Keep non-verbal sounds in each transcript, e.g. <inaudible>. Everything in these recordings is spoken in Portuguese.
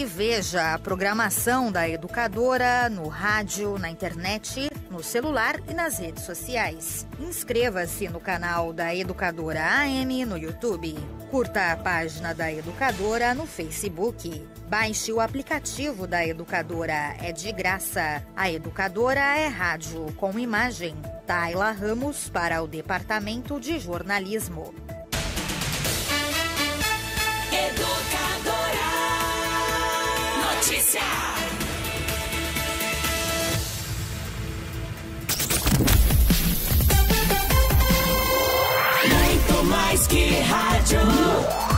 e veja a programação da educadora no rádio, na internet, no celular e nas redes sociais. Inscreva-se no canal da Educadora AM no YouTube. Curta a página da Educadora no Facebook. Baixe o aplicativo da Educadora, é de graça. A Educadora é rádio com imagem. Taila Ramos para o Departamento de Jornalismo. notícia. Muito mais que rádio.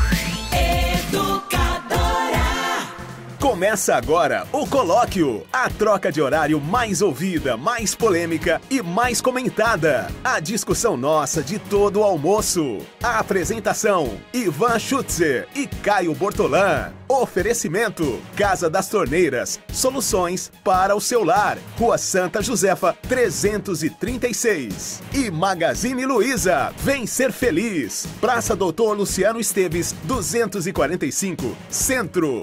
Começa agora o Colóquio, a troca de horário mais ouvida, mais polêmica e mais comentada. A discussão nossa de todo o almoço. A apresentação: Ivan Schutzer e Caio Bortolã. Oferecimento: Casa das Torneiras. Soluções para o seu lar. Rua Santa Josefa, 336. E Magazine Luiza. Vem ser feliz. Praça Doutor Luciano Esteves, 245, Centro.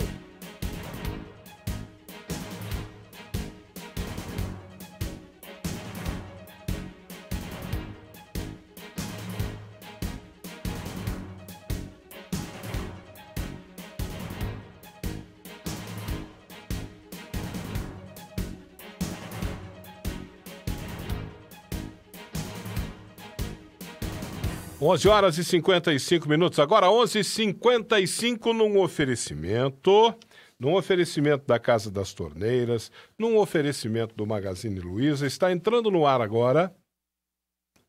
11 horas e 55 minutos. Agora 11:55 num oferecimento, num oferecimento da Casa das Torneiras, num oferecimento do Magazine Luiza. Está entrando no ar agora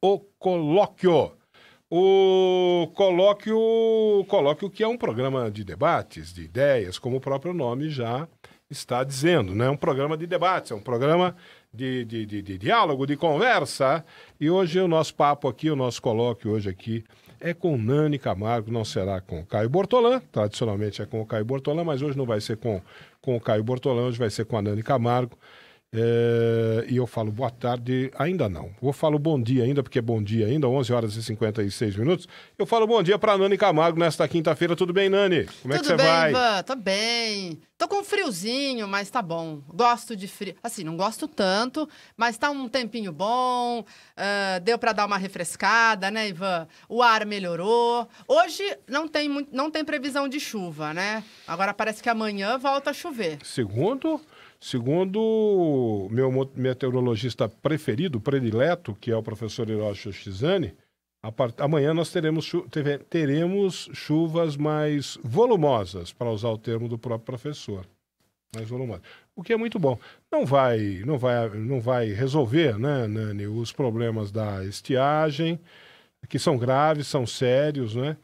o colóquio. O colóquio, colóquio que é um programa de debates, de ideias, como o próprio nome já está dizendo. Né? É um programa de debate, é um programa de, de, de, de, diálogo, de conversa. E hoje o nosso papo aqui, o nosso colóquio hoje aqui é com Nani Camargo, não será com o Caio Bortolã. Tradicionalmente é com o Caio Bortolã, mas hoje não vai ser com, com o Caio Bortolã, hoje vai ser com a Nani Camargo. É, e eu falo boa tarde, ainda não. Vou falo bom dia ainda, porque é bom dia ainda, 11 horas e 56 minutos. Eu falo bom dia para Nani Camargo nesta quinta-feira. Tudo bem, Nani? Como Tudo é que você bem, vai? Tudo bem, Tô bem. Tô com friozinho, mas tá bom. Gosto de frio. Assim, não gosto tanto, mas tá um tempinho bom. Uh, deu para dar uma refrescada, né, Ivan? O ar melhorou. Hoje não tem, muito, não tem previsão de chuva, né? Agora parece que amanhã volta a chover. Segundo? Segundo meu meteorologista preferido, predileto, que é o professor Hiroshi Shizane, part... amanhã nós teremos, chu... teremos chuvas mais volumosas, para usar o termo do próprio professor. Mais volumosas. O que é muito bom. Não vai, não vai, não vai resolver, né, Nani, os problemas da estiagem, que são graves, são sérios, né?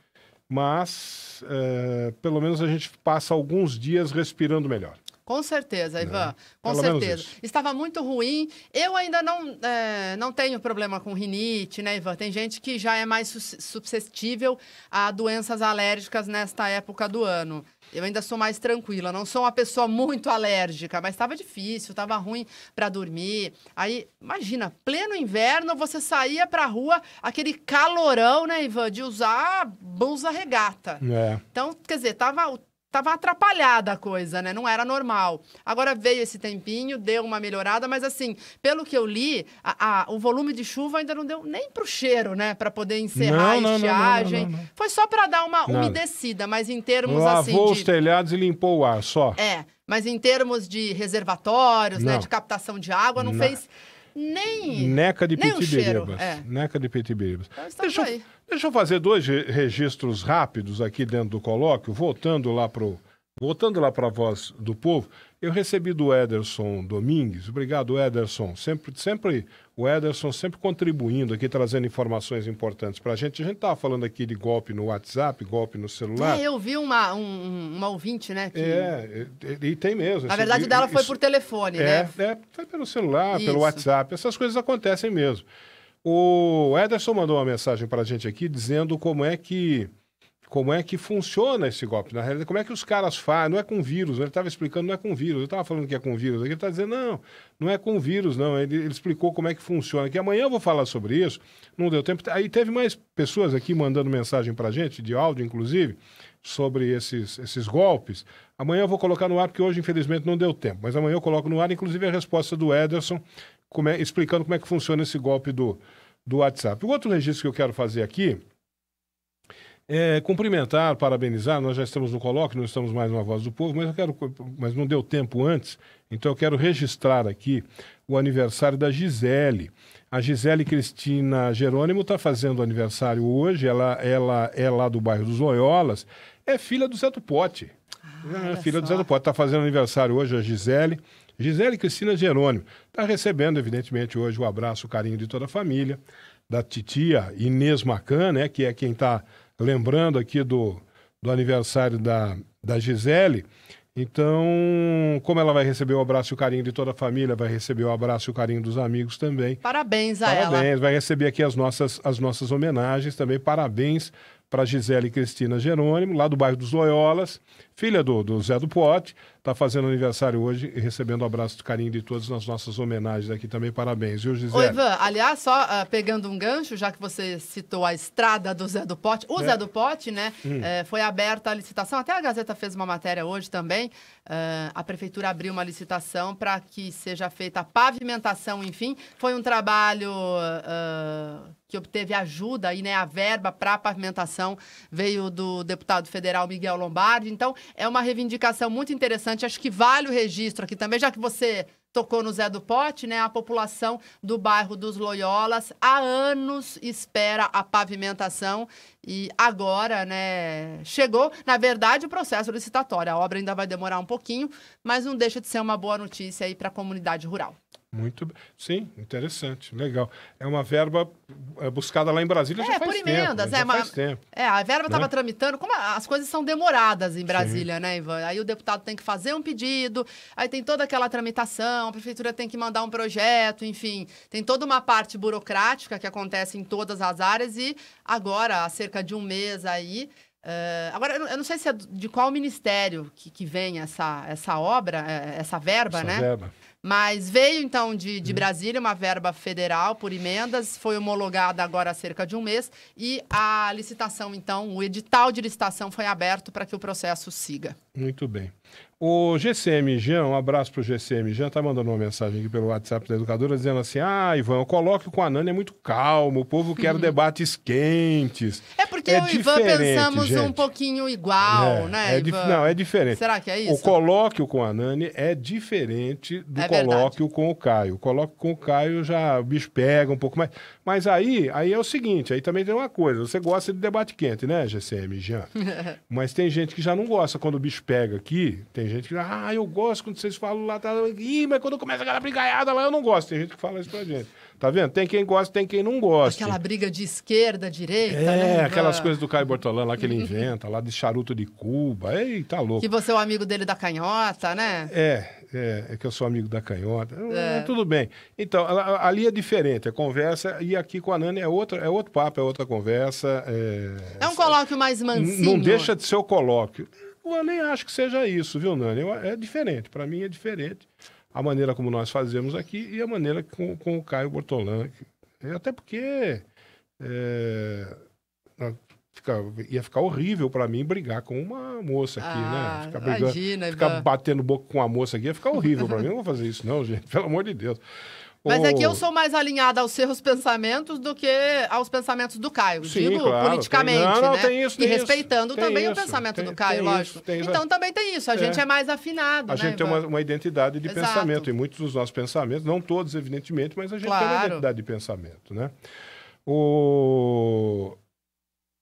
Mas, é... pelo menos a gente passa alguns dias respirando melhor. Com certeza, né? Ivan. Com Pelo certeza. Estava muito ruim. Eu ainda não, é, não tenho problema com rinite, né, Ivan? Tem gente que já é mais suscetível a doenças alérgicas nesta época do ano. Eu ainda sou mais tranquila, não sou uma pessoa muito alérgica, mas estava difícil, estava ruim para dormir. Aí, imagina, pleno inverno, você saía para a rua, aquele calorão, né, Ivan, de usar blusa regata. É. Então, quer dizer, estava tava atrapalhada a coisa, né? Não era normal. Agora veio esse tempinho, deu uma melhorada, mas assim, pelo que eu li, a, a, o volume de chuva ainda não deu nem pro cheiro, né? Para poder encerrar não, a estiagem. Não, não, Foi só para dar uma Nada. umedecida, mas em termos Lavou assim. Lavou os telhados e limpou o ar só. É. Mas em termos de reservatórios, né, de captação de água, não, fez nem. Neca de Petiberibas. É. Neca de Petiberibas. Então, deixa, eu, deixa eu fazer dois registros rápidos aqui dentro do colóquio, voltando lá para Voltando lá para a voz do povo, eu recebi do Ederson Domingues, obrigado Ederson, sempre, sempre o Ederson sempre contribuindo aqui, trazendo informações importantes para a gente. A gente estava falando aqui de golpe no WhatsApp, golpe no celular. É, eu vi uma, um, uma ouvinte, né? Que... É, e, e, tem mesmo. Na assim, verdade, e, dela foi isso, por telefone, é, né? É, foi pelo celular, isso. pelo WhatsApp, essas coisas acontecem mesmo. O Ederson mandou uma mensagem para a gente aqui dizendo como é que como é que funciona esse golpe. Na realidade, como é que os caras fazem. Não é com vírus, né? ele estava explicando, não é com vírus. Eu estava falando que é com vírus. Ele está dizendo, não, não é com vírus, não. Ele, ele, explicou como é que funciona. Que amanhã eu vou falar sobre isso. Não deu tempo. Aí teve mais pessoas aqui mandando mensagem para a gente, de áudio, inclusive, sobre esses, esses golpes. Amanhã eu vou colocar no ar, porque hoje, infelizmente, não deu tempo. Mas amanhã eu coloco no ar, inclusive, a resposta do Ederson, como é, explicando como é que funciona esse golpe do, do WhatsApp. O outro registro que eu quero fazer aqui é, cumprimentar, parabenizar, nós já estamos no colóquio, não estamos mais na Voz do Povo, mas eu quero, mas não deu tempo antes, então eu quero registrar aqui o aniversário da Gisele. A Gisele Cristina Jerônimo está fazendo aniversário hoje, ela, ela é lá do bairro dos Loiolas, é filha do Zé do Pote. Ah, é filha só. do Zé do Pote, está fazendo aniversário hoje a Gisele. Gisele Cristina Jerônimo está recebendo, evidentemente, hoje o abraço, o carinho de toda a família, da titia Inês Macan, né, que é quem está lembrando aqui do, do aniversário da, da Gisele. Então, como ela vai receber o abraço e o carinho de toda a família, vai receber o abraço e o carinho dos amigos também. Parabéns a parabéns. ela. Parabéns, vai receber aqui as nossas, as nossas homenagens também. Parabéns para Gisele Cristina Jerônimo, lá do bairro dos Loiolas filha do, do Zé do Pote, está fazendo aniversário hoje e recebendo um abraço de carinho de todos nas nossas homenagens aqui também. Parabéns, viu, Gisele? Oi, Ivan. Aliás, só uh, pegando um gancho, já que você citou a estrada do Zé do Pote, o é. Zé do Pote, né, hum. Eh, foi aberta a licitação, até a Gazeta fez uma matéria hoje também, uh, a Prefeitura abriu uma licitação para que seja feita a pavimentação, enfim, foi um trabalho ah, que obteve ajuda e né, a verba para a pavimentação veio do deputado federal Miguel Lombardi. Então, é uma reivindicação muito interessante. Acho que vale o registro aqui também, já que você tocou no Zé do Pote, né? A população do bairro dos Loiolas há anos espera a pavimentação e agora, né, chegou, na verdade, o processo licitatório. A obra ainda vai demorar um pouquinho, mas não deixa de ser uma boa notícia aí para a comunidade rural. Muito Sim, interessante, legal. É uma verba é, buscada lá em Brasília é, né? é, já faz por emendas, tempo, é, faz tempo. É, a verba estava né? tramitando, como as coisas são demoradas em Brasília, Sim. né, Ivan? Aí o deputado tem que fazer um pedido, aí tem toda aquela tramitação, a prefeitura tem que mandar um projeto, enfim, tem toda uma parte burocrática que acontece em todas as áreas e agora, há cerca de um mês aí, Uh, agora, eu não sei se é de qual ministério que, que vem essa, essa obra, eh, essa verba, essa né? Verba. Mas veio, então, de, de uhum. Brasília uma verba federal por emendas, foi homologada agora há cerca de um mês, e a licitação, então, o edital de licitação foi aberto para que o processo siga. Muito bem. O GCM Jean, um abraço pro GCM Jean, tá mandando uma mensagem aqui pelo WhatsApp da educadora dizendo assim: Ah, Ivan, o colóquio com a Nani é muito calmo, o povo quer uhum. debates quentes. É porque é eu e Ivan pensamos gente. um pouquinho igual, é, né? É Ivan? Não, é diferente. Será que é isso? O colóquio com a Nani é diferente do é colóquio com o Caio. O colóquio com o Caio já o bicho pega um pouco mais. Mas aí, aí é o seguinte, aí também tem uma coisa, você gosta de debate quente, né, GCM, Jean? <laughs> Mas tem gente que já não gosta quando o bicho pega aqui, tem gente que, ah, eu gosto quando vocês falam lá, tá, ih, mas quando começa aquela brigaiada lá, eu não gosto. Tem gente que fala isso pra gente. Tá vendo? Tem quem gosta, tem quem não gosta. Aquela briga de esquerda, direita. É, né? aquelas ah. coisas do Caio Bortolano lá que ele <laughs> inventa, lá de charuto de Cuba. Eita, louco. Que você é o amigo dele da canhota, né? É, é, é, que eu sou amigo da canhota. Hum, é. Tudo bem. Então, ali é diferente, a é conversa, e aqui com a Nani é, outro é outro papo, é outra conversa. É, é um colóquio mais mansinho. Não deixa de ser o colóquio. Eu nem acho que seja isso, viu, Nani? Eu, é diferente, para mim é diferente a maneira como nós fazemos aqui e a maneira com, com o Caio Bortolan. É, até porque é, Fica, ia ficar horrível para mim brigar com uma moça aqui, né? ah, né? Ficar, brigando, imagina, ficar Ivan. batendo boca com uma moça aqui ia ficar horrível para mim. Não vou fazer isso, não, gente. Pelo amor de Deus. Mas é que eu sou mais alinhada aos seus pensamentos do que aos pensamentos do Caio. Sim, digo claro, politicamente, tem, não, não, né? Tem isso, tem e respeitando isso, também o pensamento do Caio, lógico. então também tem isso. A gente é, é mais afinado. A né, gente Ivan? tem uma, uma, identidade de Exato. pensamento. E muitos dos nossos pensamentos, não todos, evidentemente, mas a gente claro. tem uma identidade de pensamento, né? O...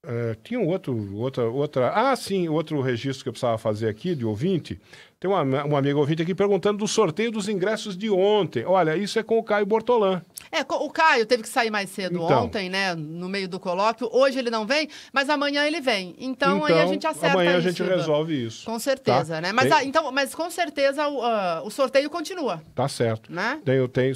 Eh, tinha um outro, outra, outra. Ah, sim, outro registro que eu precisava fazer aqui de ouvinte. Tem uma, uma amiga ouvinte aqui perguntando do sorteio dos ingressos de ontem. Olha, isso é com o Caio Bortolã. É, o Caio teve que sair mais cedo então, ontem, né? No meio do colóquio. Hoje ele não vem, mas amanhã ele vem. Então, então aí a então, gente acerta. Amanhã a gente isso, resolve isso. Com tá? certeza, tá? né? Mas, tem... Ah, então, mas com certeza o, uh, o sorteio continua. Tá certo. Né? Tem, eu tenho,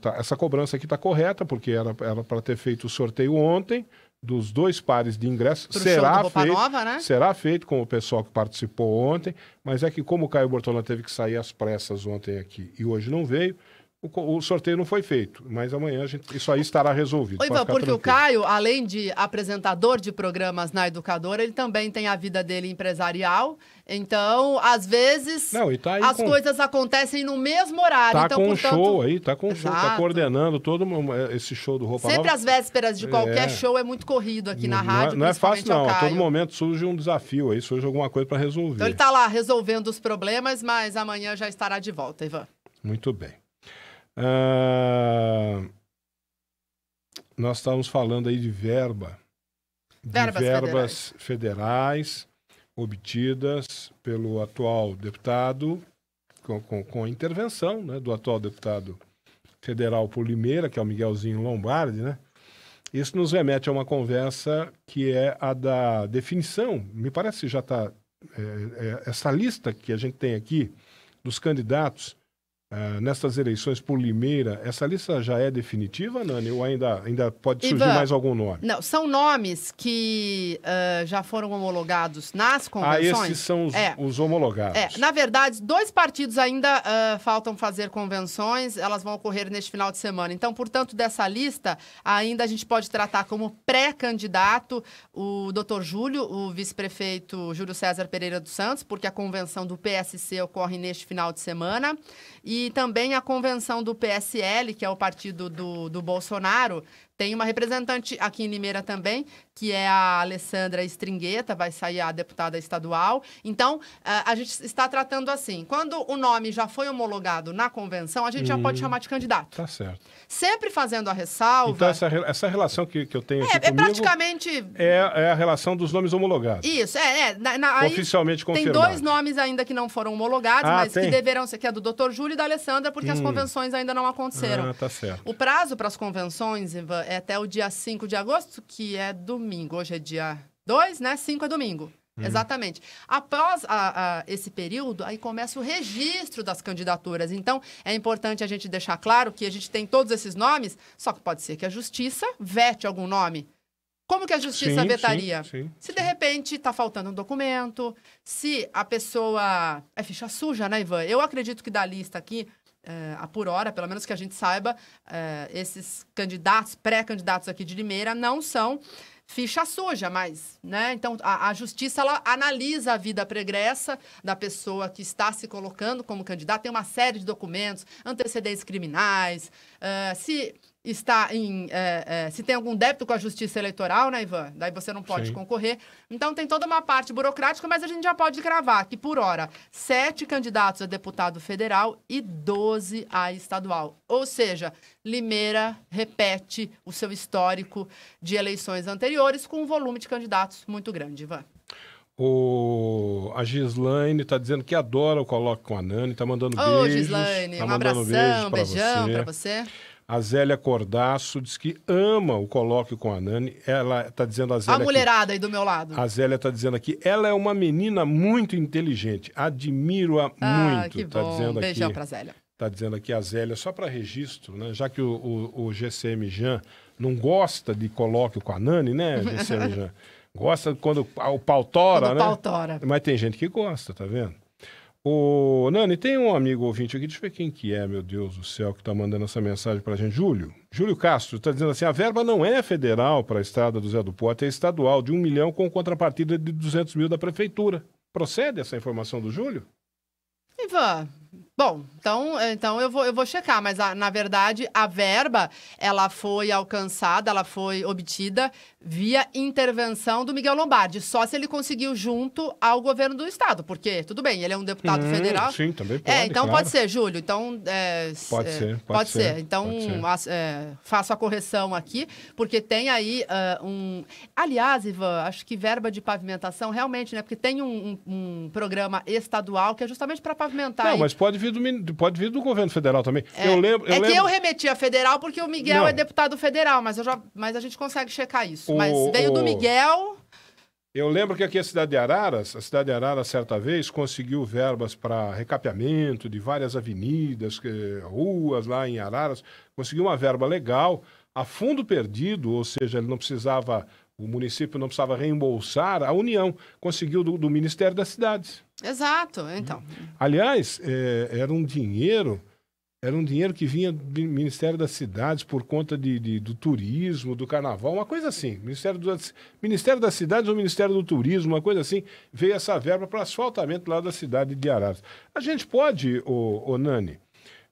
tá, essa cobrança aqui tá correta, porque era para ter feito o sorteio ontem dos dois pares de ingressos será feito, nova, né? será feito com o pessoal que participou ontem, mas é que como o Caio Bortolã teve que sair às pressas ontem aqui e hoje não veio, o, sorteio não foi feito, mas amanhã gente, isso aí estará resolvido. Oi, Ivan, porque tranquilo. o Caio, além de apresentador de programas na Educadora, ele também tem a vida dele empresarial. Então, às vezes, não, tá as com... coisas acontecem no mesmo horário. Tá então, com portanto... um show aí, tá com um show, está coordenando todo esse show do Roupa Sempre às vésperas de qualquer é... show é muito corrido aqui na não, é rádio. Não é, fácil, não. A todo momento surge um desafio aí, surge alguma coisa para resolver. Então, ele está lá resolvendo os problemas, mas amanhã já estará de volta, Ivan. Muito bem. Uh, nós estávamos falando aí de verba. De verbas, verbas federais. federais. obtidas pelo atual deputado, com, com, com a intervenção né, do atual deputado federal por Limeira, que é o Miguelzinho Lombardi, né? Isso nos remete a uma conversa que é a da definição. Me parece que já está. É, é, essa lista que a gente tem aqui dos candidatos Uh, nessas eleições por Limeira, essa lista já é definitiva, Nani? Ou ainda, ainda pode surgir Ivan, mais algum nome? Não, são nomes que uh, já foram homologados nas ah, convenções. Ah, esses são os, é. os homologados. É. Na verdade, dois partidos ainda uh, faltam fazer convenções, elas vão ocorrer neste final de semana. Então, portanto, dessa lista, ainda a gente pode tratar como pré-candidato o doutor Júlio, o vice-prefeito Júlio César Pereira dos Santos, porque a convenção do PSC ocorre neste final de semana. E também a convenção do PSL, que é o partido do, do Bolsonaro, tem uma representante aqui em Limeira também, que é a Alessandra Stringueta, vai sair a deputada estadual. Então, eh, a gente está tratando assim: quando o nome já foi homologado na convenção, a gente hum, já pode hum. chamar de candidato. Tá certo. Sempre fazendo a ressalva. Então, essa, essa relação que, que eu tenho é, aqui. É, praticamente. É, é, a relação dos nomes homologados. Isso, é. é na, na, Oficialmente confirmado. Tem dois nomes ainda que não foram homologados, ah, mas tem? que deverão ser, que é do Dr. Júlio e da Alessandra, porque hum. as convenções ainda não aconteceram. Ah, tá certo. O prazo para as convenções, Ivan, é até o dia 5 de agosto, que é domingo domingo. Hoje é dia 2, né? 5 é domingo. Hum. Exatamente. Após a, a, esse período, aí começa o registro das candidaturas. Então, é importante a gente deixar claro que a gente tem todos esses nomes, só que pode ser que a justiça vete algum nome. Como que a justiça sim, vetaria? Sim, sim, se de repente está faltando um documento, se a pessoa. É ficha suja, né, Ivan? Eu acredito que da lista aqui, é, a por hora, pelo menos que a gente saiba, é, esses candidatos, pré-candidatos aqui de Limeira, não são ficha suja, mas, né? Então, a, a, justiça ela analisa a vida pregressa da pessoa que está se colocando como candidato, tem uma série de documentos, antecedentes criminais, uh, se está em. É, é, se tem algum débito com a justiça eleitoral, né, Ivan? Daí você não pode Sim. concorrer. Então tem toda uma parte burocrática, mas a gente já pode cravar que, por hora, sete candidatos a deputado federal e doze a estadual. Ou seja, Limeira repete o seu histórico de eleições anteriores com um volume de candidatos muito grande, Ivan. O... A Gislaine está dizendo que adora o Coloque com a Nani, está mandando beijos. Ô, Gislaine, tá um abração, beijão para você. Pra você. A Zélia Cordaço diz que ama o colóquio com a Nani. Ela está dizendo a Zélia. A mulherada aí do meu lado. A Zélia está dizendo aqui. Ela é uma menina muito inteligente. Admiro-a ah, muito. Que tá bom. Dizendo Beijão para a Zélia. Está dizendo aqui a Zélia, só para registro, né? já que o, o, o GCM Jean não gosta de colóquio com a Nani, né, GCM <laughs> Jean? Gosta quando o pau tora, quando né? O pau tora. Mas tem gente que gosta, tá vendo? Ô, Nani, tem um amigo ouvinte aqui, deixa eu ver quem que é, meu Deus do céu, que está mandando essa mensagem para a gente. Júlio, Júlio Castro, está dizendo assim, a verba não é federal para a estrada do Zé do Porto, é estadual, de um milhão com contrapartida de 200 mil da prefeitura. Procede essa informação do Júlio? Ivan, Bom, então, então eu, vou, eu vou checar, mas a, na verdade a verba ela foi alcançada, ela foi obtida via intervenção do Miguel Lombardi, só se ele conseguiu junto ao governo do estado, porque tudo bem, ele é um deputado hum, federal. Sim, também é, pode. É, então claro. pode ser, Júlio. Então é, pode é, ser, pode, pode ser. ser. Então pode ser. é, faço a correção aqui, porque tem aí uh, um. Aliás, Ivan, acho que verba de pavimentação realmente, né? Porque tem um, um, um programa estadual que é justamente para pavimentar. Não, aí. mas pode vir do pode vir do governo federal também. É. eu lembro. Eu é lembro... que eu remeti a federal porque o Miguel Não. é deputado federal, mas eu já, mas a gente consegue checar isso. O mas veio o... do Miguel. Eu lembro que aqui a cidade de Araras, a cidade de Araras, certa vez, conseguiu verbas para recapeamento de várias avenidas, ruas lá em Araras, conseguiu uma verba legal, a fundo perdido, ou seja, ele não precisava, o município não precisava reembolsar, a União conseguiu do, do Ministério das Cidades. Exato, então. Aliás, é, era um dinheiro era um dinheiro que vinha do Ministério das Cidades por conta de, de do turismo, do carnaval, uma coisa assim. Ministério, do, Ministério das Cidades ou Ministério do Turismo, uma coisa assim. Veio essa verba para asfaltamento lá da cidade de Araras. A gente pode, o ô Nani,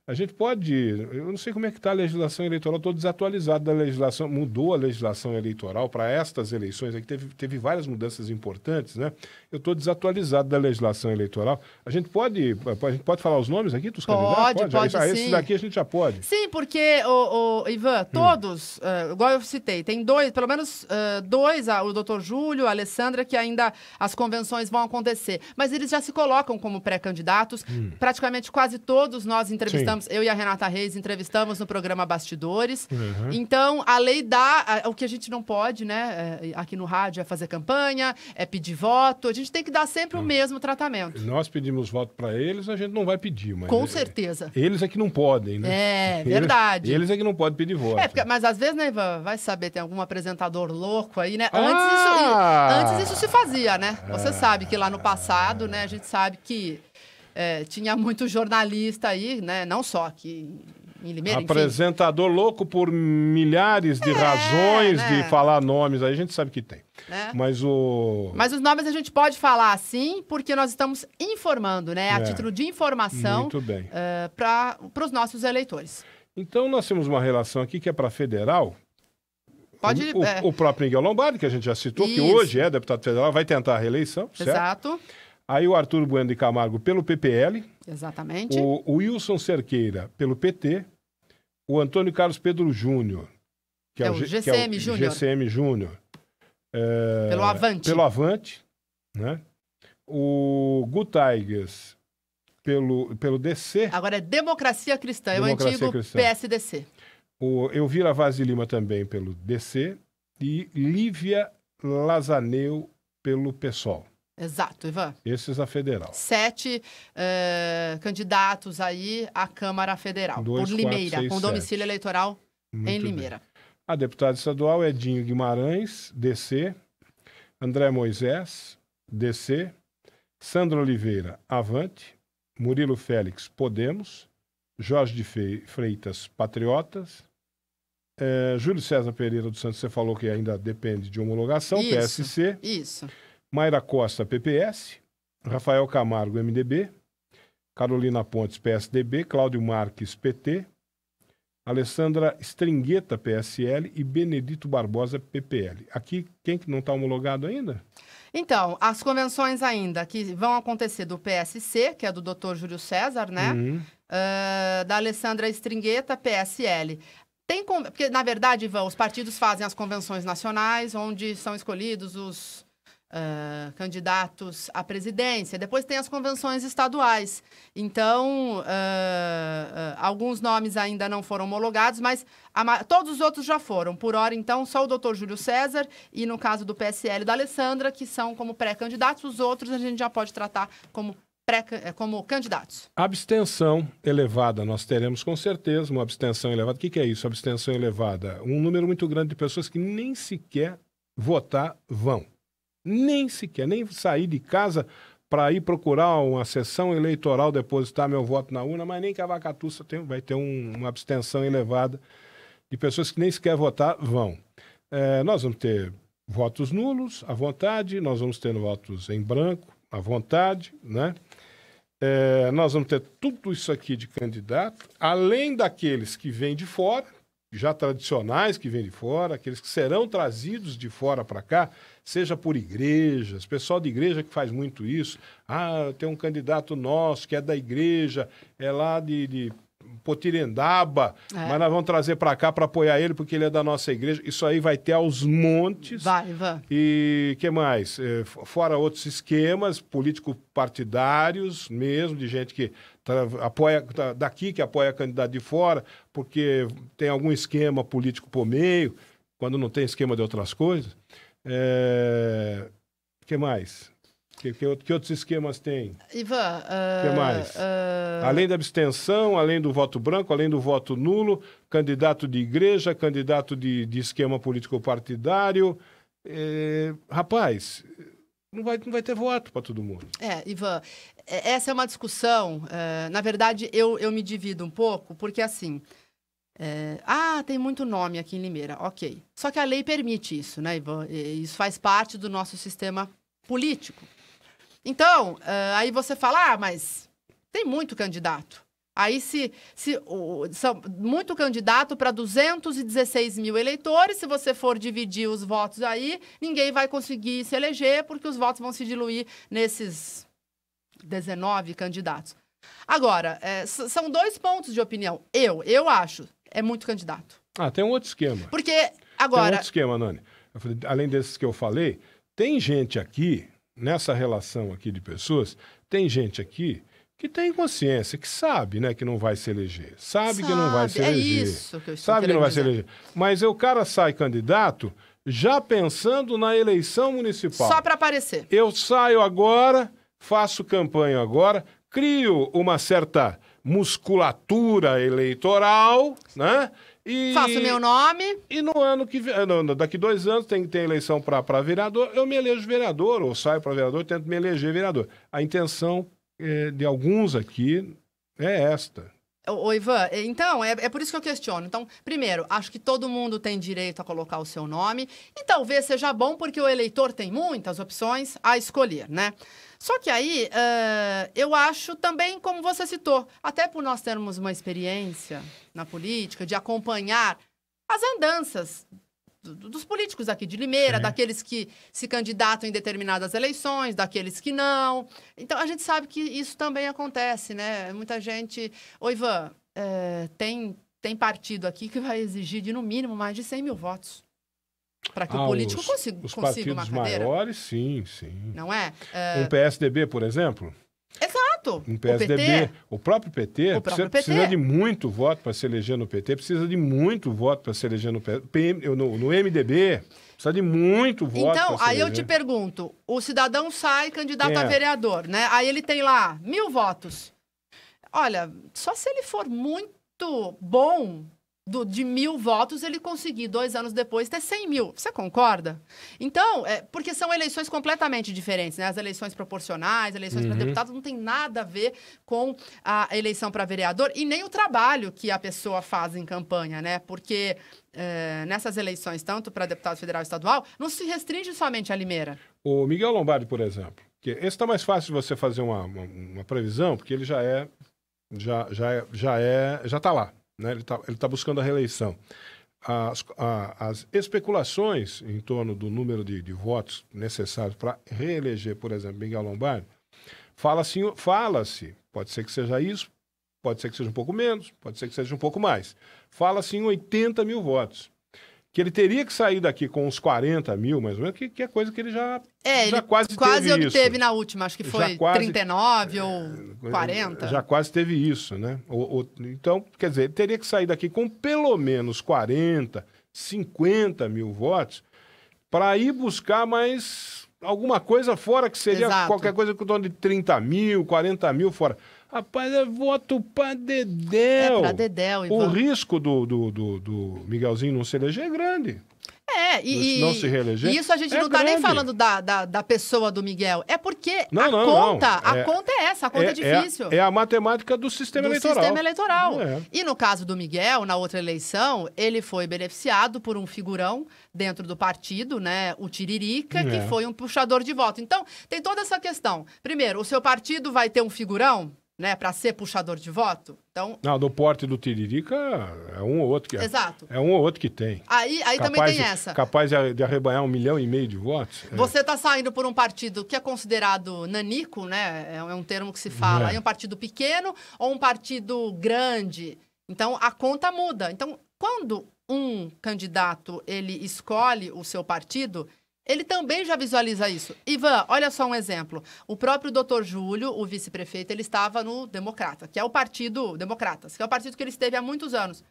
a gente pode. Eu não sei como é que está a legislação eleitoral, estou desatualizado da legislação. Mudou a legislação eleitoral para estas eleições aqui, teve, teve várias mudanças importantes, né? Eu estou desatualizado da legislação eleitoral. A gente pode. A gente pode falar os nomes aqui dos pode, candidatos? Pode, pode. Ah, esses daqui a gente já pode. Sim, porque, o, o Ivan, hum. todos, hum. uh, igual eu citei, tem dois, pelo menos uh, dois, uh, o doutor Júlio, a Alessandra, que ainda as convenções vão acontecer. Mas eles já se colocam como pré-candidatos. Hum. Praticamente quase todos nós entrevistamos. Sim entrevistamos, eu e a Renata Reis entrevistamos no programa Bastidores. Uhum. Então, a lei dá. A, o que a gente não pode, né? É, aqui no rádio é fazer campanha, é pedir voto. A gente tem que dar sempre uhum. o mesmo tratamento. Nós pedimos voto para eles, a gente não vai pedir, mas. Com é, certeza. Eles é que não podem, né? É, <laughs> verdade. Eles, eles é que não podem pedir voto. É, porque, mas às vezes, né, Ivan, vai saber, tem algum apresentador louco aí, né? Antes, ah! isso, antes isso se fazia, né? Você ah! sabe que lá no passado, né, a gente sabe que é, tinha muito jornalista aí, né? Não só aqui em Limeira. Apresentador enfim. louco por milhares de é, razões né? de falar nomes aí, a gente sabe que tem. Né? Mas o. Mas os nomes a gente pode falar sim, porque nós estamos informando, né? A é, título de informação. Muito é, para os nossos eleitores. Então nós temos uma relação aqui que é para federal, Pode, o, é... o, próprio Miguel Lombardi, que a gente já citou, Isso. que hoje é deputado federal, vai tentar a reeleição. Certo? Exato. Aí o Arthur Bueno de Camargo pelo PPL. Exatamente. O, Wilson Cerqueira pelo PT. O Antônio Carlos Pedro Júnior. Que é, é o GCM é Júnior. É GCM Júnior. É, pelo Avante. Pelo Avante, né? O Gu pelo, pelo DC. Agora é Democracia Cristã, é o antigo Cristã. PSDC. O Elvira Vaz de Lima também pelo DC e Lívia Lazaneu pelo PSOL. Exato, Ivan. Esses a federal. Sete uh, candidatos aí à Câmara Federal, Dois, por Limeira, quatro, seis, com domicílio sete. eleitoral Muito em Limeira. Bem. A deputada estadual é Dinho Guimarães, DC, André Moisés, DC, Sandra Oliveira, Avante, Murilo Félix, Podemos, Jorge de Freitas, Patriotas, é, Júlio César Pereira dos Santos, você falou que ainda depende de homologação, isso, PSC. Isso. Mayra Costa, PPS, Rafael Camargo, MDB, Carolina Pontes, PSDB, Cláudio Marques, PT, Alessandra Stringueta, PSL e Benedito Barbosa, PPL. Aqui, quem que não está homologado ainda? Então, as convenções ainda que vão acontecer do PSC, que é do Dr. Júlio César, né? Uhum. Uh, da Alessandra Stringueta, PSL. Tem Porque, na verdade, Ivan, os partidos fazem as convenções nacionais, onde são escolhidos os Uh, candidatos à presidência. Depois tem as convenções estaduais. Então, uh, uh, alguns nomes ainda não foram homologados, mas a, todos os outros já foram. Por hora, então, só o doutor Júlio César e, no caso do PSL, da Alessandra, que são como pré-candidatos. Os outros a gente já pode tratar como pré, eh, como candidatos. Abstenção elevada, nós teremos com certeza uma abstenção elevada. O que, que é isso, abstenção elevada? Um número muito grande de pessoas que nem sequer votar vão. Nem sequer, nem sair de casa para ir procurar uma sessão eleitoral, depositar meu voto na urna, mas nem que a tem, vai ter um, uma abstenção elevada de pessoas que nem sequer votar vão. É, nós vamos ter votos nulos à vontade, nós vamos ter votos em branco à vontade, né? É, nós vamos ter tudo isso aqui de candidato, além daqueles que vêm de fora, já tradicionais que vêm de fora, aqueles que serão trazidos de fora para cá, seja por igrejas, pessoal de igreja que faz muito isso. Ah, tem um candidato nosso que é da igreja, é lá de, de Potirendaba, é. mas nós vamos trazer para cá para apoiar ele, porque ele é da nossa igreja. Isso aí vai ter aos montes. Vai, vai. E que mais? É, fora outros esquemas político-partidários mesmo, de gente que apoia daqui, que apoia candidato de fora, porque tem algum esquema político por meio, quando não tem esquema de outras coisas. É... que mais? Que, que, que outros esquemas tem? Ivan. uh, que mais? Uh... Além da abstenção, além do voto branco, além do voto nulo, candidato de igreja, candidato de, de esquema político-partidário. É, eh, rapaz, não vai, não vai ter voto para todo mundo. É, Ivan, é, essa é uma discussão. É, na verdade, eu, eu me divido um pouco, porque assim. É, ah, tem muito nome aqui em Limeira, ok. Só que a lei permite isso, né, Ivan? Isso faz parte do nosso sistema político. Então, eh, aí você fala, ah, mas tem muito candidato. Aí se, se são muito candidato para 216 mil eleitores, se você for dividir os votos aí, ninguém vai conseguir se eleger porque os votos vão se diluir nesses 19 candidatos. Agora, é, são dois pontos de opinião. Eu, eu acho, é muito candidato. Ah, tem um outro esquema. Porque agora. Tem um outro esquema, Nani. Falei, além desses que eu falei, tem gente aqui nessa relação aqui de pessoas, tem gente aqui que tem consciência, que sabe, né, que não vai se eleger, sabe, sabe que não vai se é eleger, isso que eu estou sabe que não vai dizer. se eleger, mas o cara sai candidato já pensando na eleição municipal. Só para aparecer. Eu saio agora, faço campanha agora, crio uma certa musculatura eleitoral, né? E, Faço meu nome. E no ano que não, daqui dois anos tem que ter eleição para vereador, eu me elejo vereador, ou saio para vereador, tento me eleger vereador. A intenção é, de alguns aqui é esta. Ô, Ivan, é, então, é, é, por isso que eu questiono. Então, primeiro, acho que todo mundo tem direito a colocar o seu nome. E talvez seja bom porque o eleitor tem muitas opções a escolher, né? Só que aí, uh, eu acho também, como você citou, até por nós termos uma experiência na política, de acompanhar as andanças dos políticos aqui de Limeira, Sim. daqueles que se candidatam em determinadas eleições, daqueles que não. Então, a gente sabe que isso também acontece, né? Muita gente... Ô, Ivan, é, tem, tem partido aqui que vai exigir de, no mínimo, mais de 100 mil votos. Para que ah, o político os, consiga, os consiga partidos maiores, sim, sim. Não é? é... Um eh, PSDB, por exemplo? Exato voto. Um PSDB. O, PT, o próprio PT, o próprio precisa, PT. precisa de muito voto para se eleger no PT, precisa de muito voto para se eleger no, PM, no, no MDB. Precisa de muito voto. Então, aí eleger. eu te pergunto: o cidadão sai candidato é. a vereador, né? Aí ele tem lá mil votos. Olha, só se ele for muito bom do, de mil votos, ele conseguir, dois anos depois, ter 100 mil. Você concorda? Então, é, porque são eleições completamente diferentes, né? As eleições proporcionais, eleições uhum. para deputado, não tem nada a ver com a eleição para vereador e nem o trabalho que a pessoa faz em campanha, né? Porque é, nessas eleições, tanto para deputado federal e estadual, não se restringe somente à Limeira. O Miguel Lombardi, por exemplo, que esse está mais fácil de você fazer uma, uma, uma, previsão, porque ele já é. Já, já, é, já é. Já está lá. Né? Ele está ele tá buscando a reeleição. As, a, as especulações em torno do número de, de votos necessários para reeleger, por exemplo, Miguel Lombardi, fala-se, fala -se, pode ser que seja isso, pode ser que seja um pouco menos, pode ser que seja um pouco mais. Fala-se em 80 mil votos que ele teria que sair daqui com uns 40 mil, mais ou menos, que, que é coisa que ele já, é, já ele quase, quase teve obteve isso. na última, acho que foi quase, 39 é, ou 40. Já quase teve isso, né? Ou, ou, então, quer dizer, ele teria que sair daqui com pelo menos 40, 50 mil votos para ir buscar mais alguma coisa fora, que seria Exato. qualquer coisa com torno de 30 mil, 40 mil fora. Rapaz, é voto pra Dedéu. É pra Dedéu, Ivan. O risco do, do, do, do Miguelzinho não se eleger é grande. É, e, não se reeleger, e isso a gente é não está nem falando da, da, da, pessoa do Miguel. É porque não, a não, conta, não. É, a conta é essa, a conta é, é difícil. É a, é a, matemática do sistema do eleitoral. Sistema eleitoral. É. E no caso do Miguel, na outra eleição, ele foi beneficiado por um figurão dentro do partido, né? O Tiririca, que é. foi um puxador de voto. Então, tem toda essa questão. Primeiro, o seu partido vai ter um figurão? né, para ser puxador de voto. Então, não, do porte do Tiririca é um ou outro que é. Exato. É um ou outro que tem. Aí, aí também tem de, essa. Capaz de arrebanhar um milhão e meio de votos. É. Você está é. saindo por um partido que é considerado nanico, né? É, é um termo que se fala. É. é um partido pequeno ou um partido grande. Então a conta muda. Então quando um candidato ele escolhe o seu partido, ele também já visualiza isso. Ivan, olha só um exemplo. O próprio doutor Júlio, o vice-prefeito, ele estava no Democrata, que é o partido Democratas, que é o partido que ele esteve há muitos anos.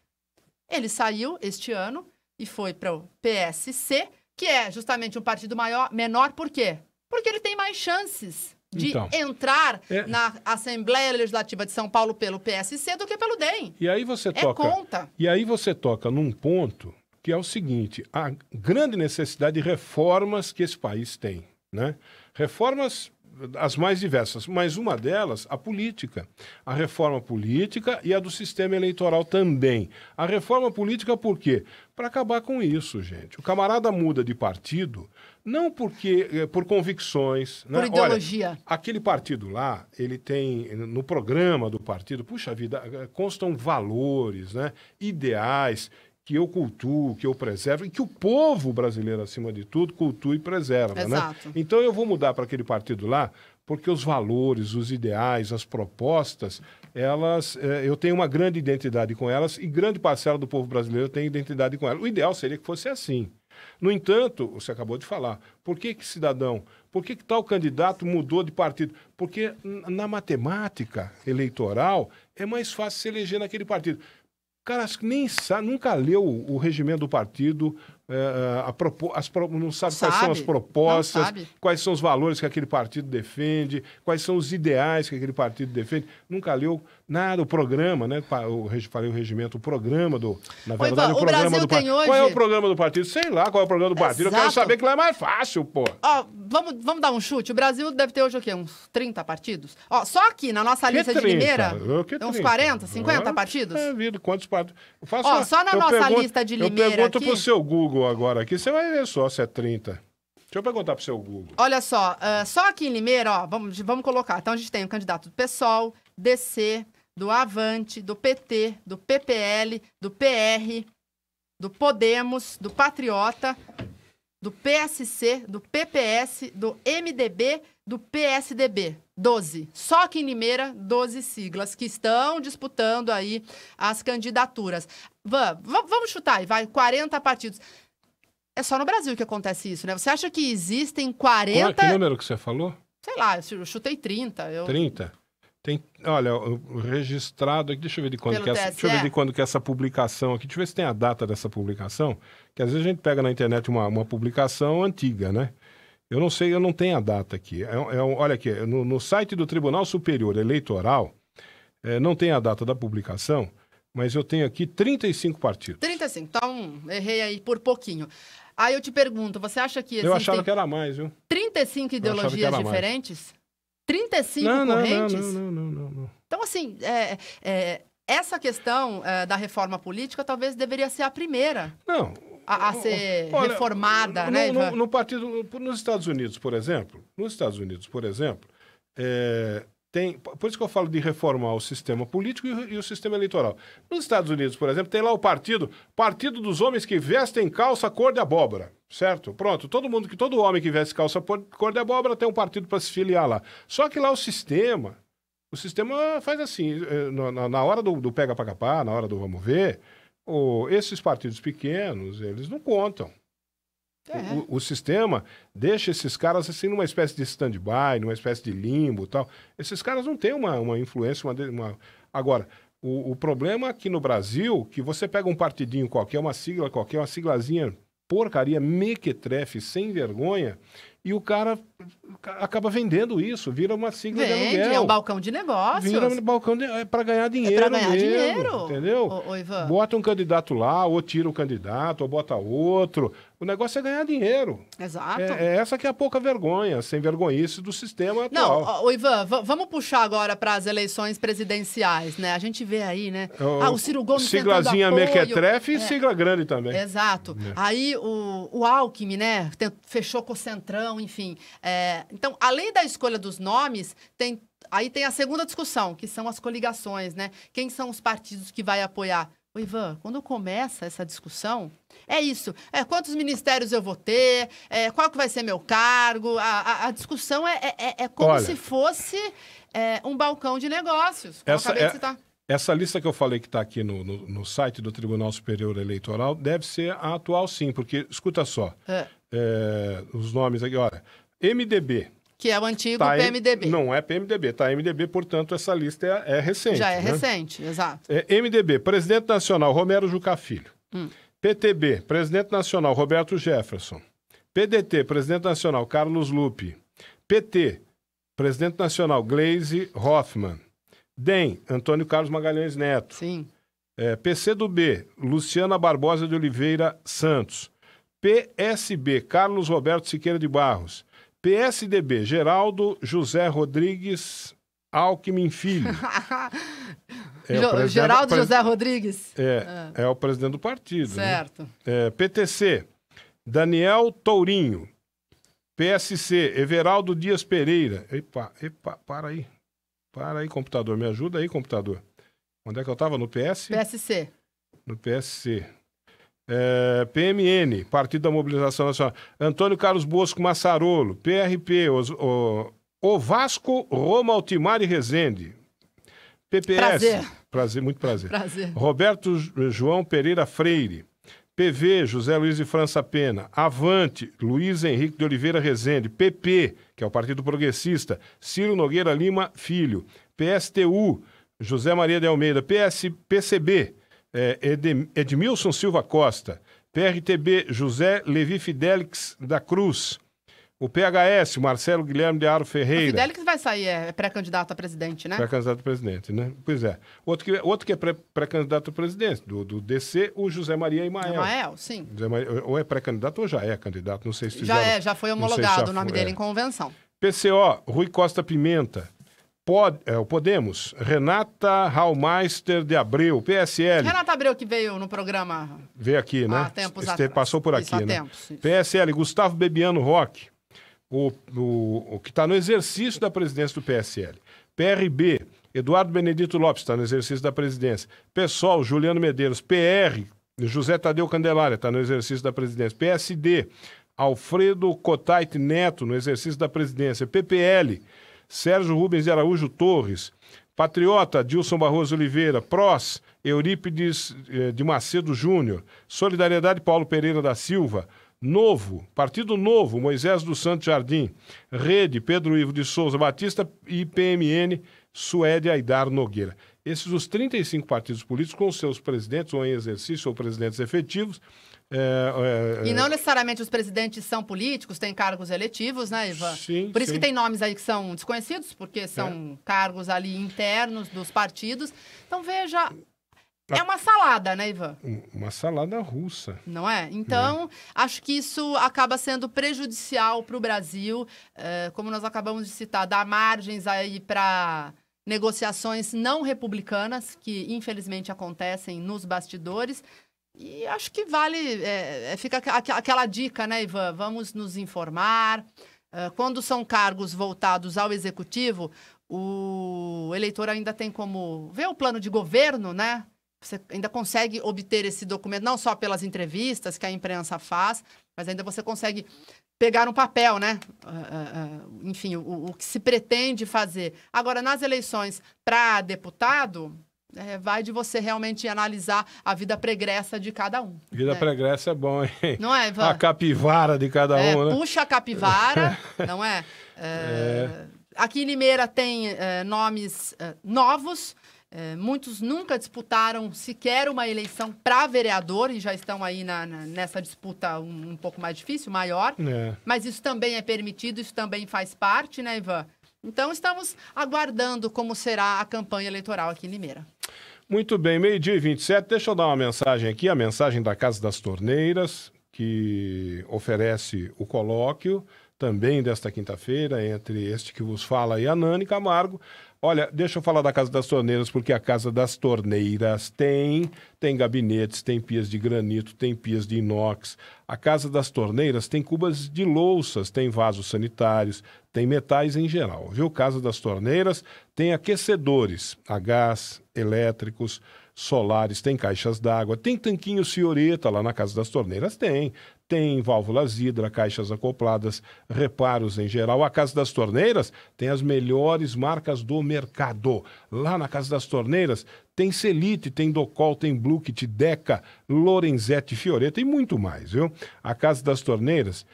Ele saiu este ano e foi para o PSC, que é justamente um partido maior, menor, por quê? Porque ele tem mais chances de então, entrar é... na Assembleia Legislativa de São Paulo pelo PSC do que pelo DEM. E aí você é toca. Conta. E aí você toca num ponto que é o seguinte: a grande necessidade de reformas que esse país tem. Né? Reformas eh, as mais diversas, mas uma delas, a política. A reforma política e a do sistema eleitoral também. A reforma política por quê? Para acabar com isso, gente. O camarada muda de partido não porque eh, por convicções, né? por ideologia. Olha, aquele partido lá, ele tem eh, no programa do partido, puxa vida, constam valores, né? Ideais que eu cultuo, que eu preservo e que o povo brasileiro, acima de tudo, cultua e preserva. Né? Exato. Né? Então eu vou mudar para aquele partido lá, porque os valores, os ideais, as propostas, elas, é, eu tenho uma grande identidade com elas e grande parcela do povo brasileiro tem identidade com elas. O ideal seria que fosse assim. No entanto, você acabou de falar, por que, que cidadão? Por que, que tal candidato mudou de partido? Porque na matemática eleitoral é mais fácil se eleger naquele partido cara acho que nem sabe, nunca leu o regimento do partido, é, é a propo, as, não sabe, sabe, quais são as propostas, quais são os valores que aquele partido defende, quais são os ideais que aquele partido defende. Nunca leu, Nada, o programa, né? O, falei o regimento, o programa do. Na verdade, Oi, o, o programa Brasil do Hoje... Qual é o programa do partido? Sei lá qual é o programa do partido. Exato. Eu quero saber que lá é mais fácil, pô. Ó, vamos, vamos dar um chute. O Brasil deve ter hoje o quê? Uns 30 partidos? Ó, só aqui na nossa que lista 30? de Limeira. uns 40, 50 ah, partidos? É, vida, quantos partidos? Ó, uma... só na nossa pergunto, lista de Limeira. Eu pergunto aqui... pro seu Google agora aqui, você vai ver só se é 30. Deixa eu perguntar pro seu Google. Olha só, uh, só aqui em Limeira, ó, vamos, vamos colocar. Então a gente tem o candidato do PSOL, DC, do Avante, do PT, do PPL, do PR, do Podemos, do Patriota, do PSC, do PPS, do MDB, do PSDB. 12. Só que em Limeira, 12 siglas que estão disputando aí as candidaturas. Vamos, vamos chutar aí, vai, 40 partidos. É só no Brasil que acontece isso, né? Você acha que existem 40... Qual é que número que você falou? Sei lá, eu chutei 30. Eu... 30? Tem, olha, registrado aqui, deixa eu ver de quando que essa, deixa eu ver de quando que essa publicação aqui, deixa eu ver se tem a data dessa publicação, que às vezes a gente pega na internet uma, uma publicação antiga, né? Eu não sei, eu não tenho a data aqui. É, é olha aqui, no, no, site do Tribunal Superior Eleitoral, é, não tem a data da publicação, mas eu tenho aqui 35 partidos. 35, então tá errei aí por pouquinho. Aí eu te pergunto, você acha que. Assim, eu achava que era mais, viu? 35 ideologias diferentes? Mais. 35 não, correntes? Não, não, não, não, não. Então, assim, é, é, essa questão é, da reforma política talvez deveria ser a primeira. Não. A, a ser olha, reformada, no, né? No, no, partido, nos Estados Unidos, por exemplo, nos Estados Unidos, por exemplo, é, tem, por isso que eu falo de reformar o sistema político e, e, o sistema eleitoral. Nos Estados Unidos, por exemplo, tem lá o partido, Partido dos Homens que Vestem Calça Cor de Abóbora, certo? Pronto, todo mundo que todo homem que veste calça cor de abóbora tem um partido para se filiar lá. Só que lá o sistema, o sistema faz assim, eh, na, na hora do, do pega para capar, na hora do vamos ver, o, esses partidos pequenos, eles não contam. É. O, o, sistema deixa esses caras assim numa espécie de stand-by, numa espécie de limbo tal. Esses caras não têm uma, uma influência, uma, uma... Agora, o, o problema aqui no Brasil, que você pega um partidinho qualquer, uma sigla qualquer, uma siglazinha porcaria, mequetrefe, sem vergonha, e o cara acaba vendendo isso, vira uma sigla Vende, de aluguel. É um balcão de negócios. Vira um balcão é para ganhar é dinheiro. É para ganhar mesmo, dinheiro. Entendeu? Ô, ô, Bota um candidato lá, ou tira o candidato, ou bota outro. O negócio é ganhar dinheiro. Exato. É, é essa que é a pouca vergonha, sem vergonhice do sistema atual. Não, o Ivan, vamos puxar agora para as eleições presidenciais, né? A gente vê aí, né? É, o, ah, o Ciro Gomes Siglazinha mequetrefe é. e sigla grande também. Exato. É. Aí o, o Alckmin, né? Fechou com o Centrão, enfim. É, então, além da escolha dos nomes, tem aí tem a segunda discussão, que são as coligações, né? Quem são os partidos que vai apoiar? O Ivan, quando começa essa discussão, é isso. É, quantos ministérios eu vou ter? É, qual que vai ser meu cargo? A, a, a discussão é, é, é, é como Olha, se fosse é, um balcão de negócios, essa, de é Essa lista que eu falei que está aqui no, no, no, site do Tribunal Superior Eleitoral deve ser a atual, sim, porque, escuta só, os nomes aqui, olha, MDB, que é o antigo tá PMDB. Não é PMDB, tá MDB, portanto, essa lista é, é recente. Já é né? recente, exato. É, MDB, presidente nacional, Romero Juca Filho. Hum. PTB, presidente nacional Roberto Jefferson. PDT, presidente nacional Carlos Lupe. PT, presidente nacional Gleise Hoffmann. DEM, Antônio Carlos Magalhães Neto. Sim. É, PCdoB, Luciana Barbosa de Oliveira Santos. PSB, Carlos Roberto Siqueira de Barros. PSDB, Geraldo José Rodrigues Alckmin Filho. <laughs> É Geraldo José Rodrigues. É, ah. é. o presidente do partido. Né? Certo. Né? É, PTC, Daniel Tourinho. PSC, Everaldo Dias Pereira. Epa, epa, para aí. Para aí, computador. Me ajuda aí, computador. Onde é que eu estava? No PS? PSC. No PSC. É, PMN, Partido da Mobilização Nacional. Antônio Carlos Bosco Massarolo, PRP, os, o, o Vasco Roma Altimari Rezende. PPS. Prazer. prazer. muito prazer. Prazer. Roberto João Pereira Freire. PV, José Luiz de França Pena. Avante, Luiz Henrique de Oliveira Rezende. PP, que é o Partido Progressista, Ciro Nogueira Lima Filho. PSTU, José Maria de Almeida. PS, PCB, é, eh, Edmilson Silva Costa. PRTB, José Levi Fidelix da Cruz. O PHS, Marcelo Guilherme de Aro Ferreira. O que vai sair, é, é pré-candidato a presidente, né? Pré-candidato a presidente, né? Pois é. Outro que, outro que é pré-candidato a presidente, do, do DC, o José Maria Imael. Imael, sim. Maria, ou é pré-candidato ou já é candidato, não sei se fizeram, Já é, já foi homologado já o nome foi, dele é. em convenção. PCO, Rui Costa Pimenta. Pod, é, o Podemos, Renata Raumeister de Abreu, PSL. Renata Abreu que veio no programa. Veio aqui, né? Há tempos este, atrás. Passou por aqui, isso, né? Tempos, PSL, Gustavo Bebiano Roque o, o, o que está no exercício da presidência do PSL. PRB, Eduardo Benedito Lopes, está no exercício da presidência. PSOL, Juliano Medeiros. PR, José Tadeu Candelária, está no exercício da presidência. PSD, Alfredo Cotait Neto, no exercício da presidência. PPL, Sérgio Rubens de Araújo Torres. Patriota, Dilson Barroso Oliveira. PROS, Eurípides eh, de Macedo Júnior. Solidariedade, Paulo Pereira da Silva. Novo, Partido Novo, Moisés do Santo Jardim, Rede, Pedro Ivo de Souza Batista e PMN, Suede Aidar Nogueira. Esses os 35 partidos políticos, com seus presidentes, ou em exercício, ou presidentes efetivos. É, é, e não necessariamente os presidentes são políticos, têm cargos eletivos, né, Ivan? Sim. Por isso sim. que tem nomes aí que são desconhecidos, porque são é. cargos ali internos dos partidos. Então veja Pra... É uma salada, né, Ivan? Uma salada russa. Não é? Então, é. acho que isso acaba sendo prejudicial para o Brasil, é, como nós acabamos de citar, dar margens aí para negociações não republicanas, que infelizmente acontecem nos bastidores. E acho que vale, é, é fica aquela dica, né, Ivan? Vamos nos informar. É, quando são cargos voltados ao executivo, o eleitor ainda tem como ver o plano de governo, né? Você ainda consegue obter esse documento, não só pelas entrevistas que a imprensa faz, mas ainda você consegue pegar um papel, né? Uh, uh, uh, enfim, o, o, que se pretende fazer. Agora, nas eleições para deputado, é, vai de você realmente analisar a vida pregressa de cada um. Vida né? pregressa é bom, hein? Não é, Ivan? A capivara de cada é, um, né? Puxa a capivara, <laughs> não é? é? é... Aqui em Limeira tem é, nomes é, novos, é, muitos nunca disputaram sequer uma eleição para vereador e já estão aí na, na nessa disputa um, um, pouco mais difícil, maior. É. Mas isso também é permitido, isso também faz parte, né, Ivan? Então estamos aguardando como será a campanha eleitoral aqui em Limeira. Muito bem, meio-dia e 27. Deixa eu dar uma mensagem aqui, a mensagem da Casa das Torneiras, que oferece o colóquio também desta quinta-feira, entre este que vos fala e a Nani Camargo, Olha, deixa eu falar da Casa das Torneiras, porque a Casa das Torneiras tem, tem gabinetes, tem pias de granito, tem pias de inox. A Casa das Torneiras tem cubas de louças, tem vasos sanitários, tem metais em geral. Viu? Casa das Torneiras tem aquecedores a gás, elétricos, solares, tem caixas d'água, tem tanquinho Cioreta lá na Casa das Torneiras, tem. Tem válvulas hidra, caixas acopladas, reparos em geral. A Casa das Torneiras tem as melhores marcas do mercado. Lá na Casa das Torneiras tem Celite, tem Docol, tem Bluekit Deca, Lorenzetti, Fioreta e muito mais, viu? A Casa das Torneiras,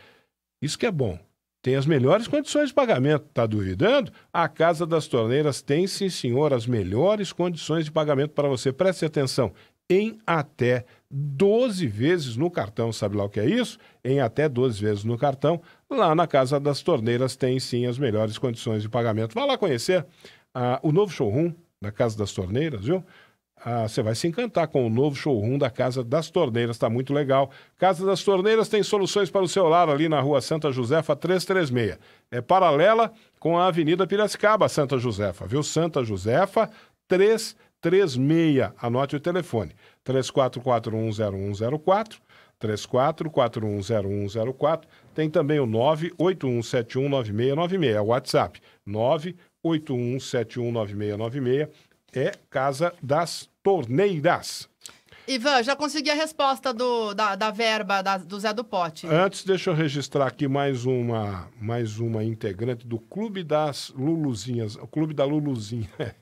isso que é bom tem as melhores condições de pagamento. Está duvidando? A Casa das Torneiras tem, sim, senhor, as melhores condições de pagamento para você. Preste atenção. Em até 12 vezes no cartão, sabe lá o que é isso? Em até 12 vezes no cartão, lá na Casa das Torneiras tem sim as melhores condições de pagamento. Vá lá conhecer ah, o novo showroom da Casa das Torneiras, viu? ah, você vai se encantar com o novo showroom da Casa das Torneiras, está muito legal. Casa das Torneiras tem soluções para o seu lar ali na rua Santa Josefa 336. É paralela com a Avenida Piracicaba, Santa Josefa, viu? Santa Josefa 336. Anote o telefone: 34410104. 34410104. Tem também o 981719696, é o WhatsApp. 981719696 é Casa das Torneiras. Ivan, já consegui a resposta do, da, da verba da, do Zé do Pote. Antes, deixa eu registrar aqui mais uma, mais uma integrante do Clube das Luluzinhas. O Clube da Luluzinha. <laughs>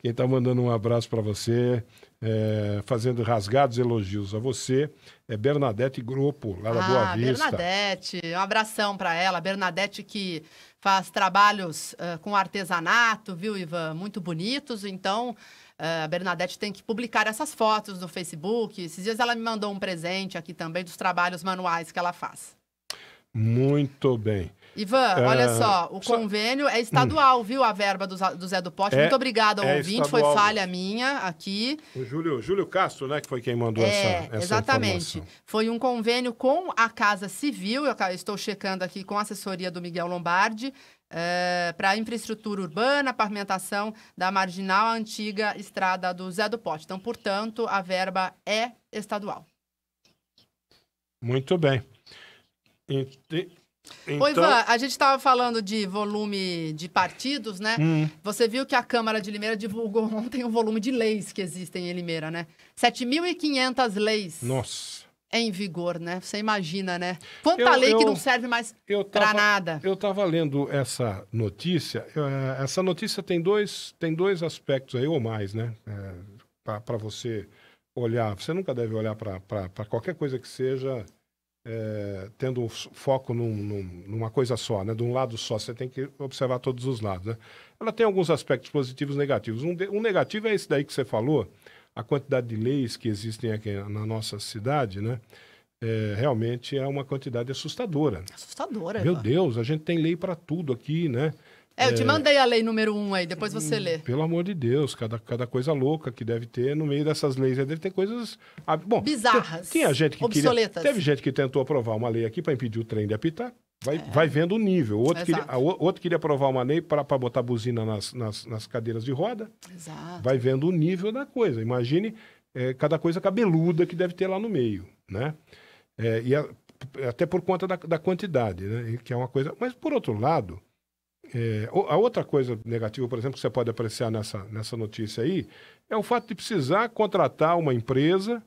Quem está mandando um abraço para você é, fazendo rasgados elogios a você, é Bernadette Grupo, lá da ah, Boa Vista. Bernadette, um abração para ela. Bernadette que faz trabalhos uh, com artesanato, viu, Ivan? Muito bonitos, então... Uh, a Bernadette tem que publicar essas fotos no Facebook. Esses dias ela me mandou um presente aqui também dos trabalhos manuais que ela faz. Muito bem. Ivan, é. olha só, o convênio é estadual, viu? A verba do, do Zé do Pote. É, Muito obrigada ao é ouvinte, estadual. foi falha minha aqui. O Júlio, Júlio Castro, né, que foi quem mandou é, essa, essa Exatamente. Informação. Foi um convênio com a Casa Civil, eu estou checando aqui com a assessoria do Miguel Lombardi, é, para infraestrutura urbana, pavimentação da marginal antiga estrada do Zé do Pote. Então, portanto, a verba é estadual. Muito bem. E, então... Oi, Ivan, a gente estava falando de volume de partidos, né? Hum. Você viu que a Câmara de Limeira divulgou <laughs> ontem o volume de leis que existem em Limeira, né? 7.500 leis. Nossa. Em vigor, né? Você imagina, né? Quanta eu, lei eu, que não serve mais para nada. Eu estava lendo essa notícia. Eh, essa notícia tem dois, tem dois aspectos aí, ou mais, né? É, para você olhar. Você nunca deve olhar para qualquer coisa que seja é, tendo um foco num, num, numa coisa só, né? de um lado só, você tem que observar todos os lados. Né? Ela tem alguns aspectos positivos e negativos. Um, um, negativo é esse daí que você falou, a quantidade de leis que existem aqui na nossa cidade, né? É, realmente é uma quantidade assustadora. Assustadora. Meu Deus, a gente tem lei para tudo aqui, né? É, eu te é. mandei a lei número um aí, depois você hum, lê. Pelo amor de Deus, cada, cada coisa louca que deve ter no meio dessas leis. deve ter coisas. Ah, bom, Bizarras. tinha gente que queria- Obsoletas. Teve gente que tentou aprovar uma lei aqui para impedir o trem de apitar. Vai, é. vai vendo o nível. outro, queria, outro queria aprovar uma lei para botar buzina nas, nas, nas cadeiras de roda. Exato. Vai vendo o nível da coisa. Imagine é, cada coisa cabeluda que deve ter lá no meio, né? e a- até por conta da, da quantidade, né? Que é uma coisa. Mas por outro lado, é, a outra coisa negativa, por exemplo, que você pode apreciar nessa, nessa notícia aí, é o fato de precisar contratar uma empresa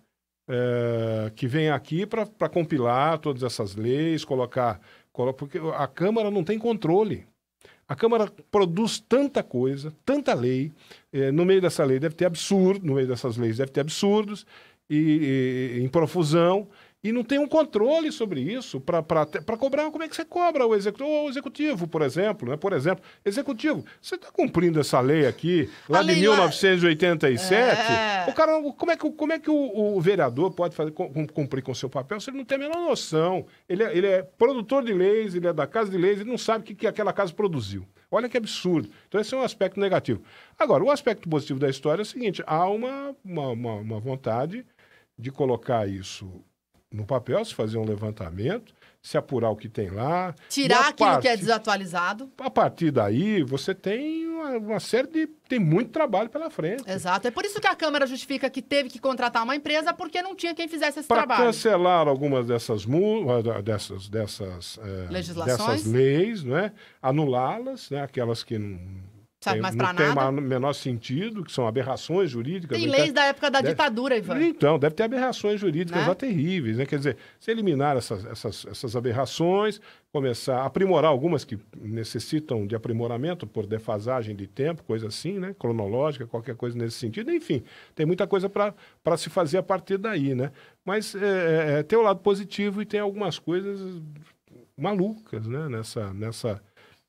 é, que vem aqui para compilar todas essas leis, colocar. Porque a Câmara não tem controle. A Câmara produz tanta coisa, tanta lei. É, no meio dessa lei deve ter absurdo, no meio dessas leis deve ter absurdos e, e em profusão e não tem um controle sobre isso para cobrar. Como é que você cobra o executivo, o executivo por exemplo? Né? Por exemplo, executivo, você está cumprindo essa lei aqui, lá a de 1987? Lá... É... O cara, como é que, como é que o, o, vereador pode fazer, cumprir com o seu papel se ele não tem a menor noção? Ele é, ele é produtor de leis, ele é da Casa de Leis, ele não sabe o que, que aquela casa produziu. Olha que absurdo. Então, esse é um aspecto negativo. Agora, o aspecto positivo da história é o seguinte: há uma, uma, uma, uma vontade de colocar isso no papel, se fazer um levantamento, se apurar o que tem lá. Tirar aquilo partir, que é desatualizado. A partir daí, você tem uma, uma, série de. tem muito trabalho pela frente. Exato. É por isso que a Câmara justifica que teve que contratar uma empresa, porque não tinha quem fizesse esse pra trabalho. cancelar algumas dessas ah, dessas, dessas, é, Legislações. dessas leis, né? anulá-las, né? aquelas que não Sabe, é, mais para nada. Não tem o menor sentido, que são aberrações jurídicas. Tem né? leis da época da deve... ditadura, Ivan. Então, deve ter aberrações jurídicas né? lá terríveis, né? Quer dizer, se eliminar essas, essas, essas aberrações, começar a aprimorar algumas que necessitam de aprimoramento por defasagem de tempo, coisa assim, né? Cronológica, qualquer coisa nesse sentido. Enfim, tem muita coisa para se fazer a partir daí, né? Mas é, é, é, tem o lado positivo e tem algumas coisas malucas, né? Nessa... nessa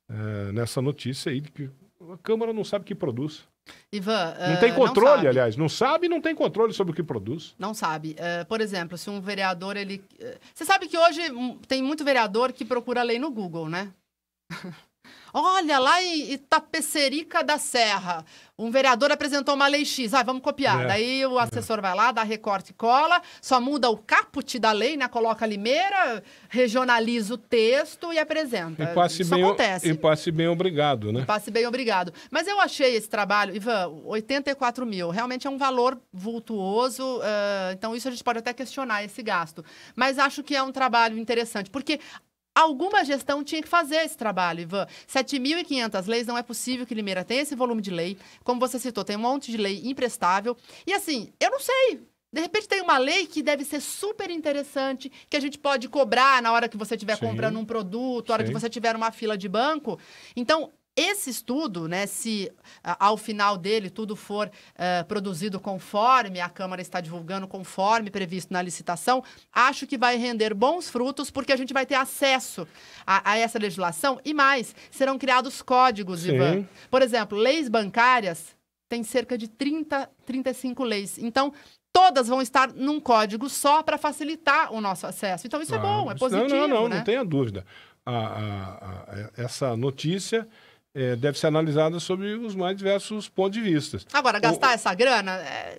é, nessa notícia aí, que a Câmara não sabe o que produz. Ivan, não uh, tem ah, controle, não aliás, não sabe, não tem controle sobre o que produz. Não sabe. Uh, por exemplo, se um vereador ele, ah, você sabe que hoje hum, tem muito vereador que procura lei no Google, né? <laughs> Olha, lá em Itapecerica da Serra, um vereador apresentou uma lei X. Ah, vamos copiar. É. Daí o é. assessor é. vai lá, dá recorte e cola, só muda o caput da lei, né? Coloca a limeira, regionaliza o texto e apresenta. E passe Isso bem, acontece. E passe bem obrigado, né? E passe bem obrigado. Mas eu achei esse trabalho, Ivan, 84 mil. Realmente é um valor vultuoso, uh, então isso a gente pode até questionar esse gasto. Mas acho que é um trabalho interessante, porque Alguma gestão tinha que fazer esse trabalho, Ivan. 7.500 leis, não é possível que Limeira tenha esse volume de lei. Como você citou, tem um monte de lei imprestável. E assim, eu não sei. De repente tem uma lei que deve ser super interessante, que a gente pode cobrar na hora que você estiver comprando um produto, na hora que você estiver numa fila de banco. Então, esse estudo, né, se ah, ao final dele tudo for uh, produzido conforme a Câmara está divulgando, conforme previsto na licitação, acho que vai render bons frutos, porque a gente vai ter acesso a, a essa legislação e mais, serão criados códigos, Sim. Ivan. Por exemplo, leis bancárias tem cerca de 30, 35 leis. Então, todas vão estar num código só para facilitar o nosso acesso. Então, isso é ah, é bom, é positivo. Não, não, não, né? não tenha dúvida. A, a, a, essa notícia é, deve ser analisada sob os mais diversos pontos de vista. Agora, gastar o, essa grana é,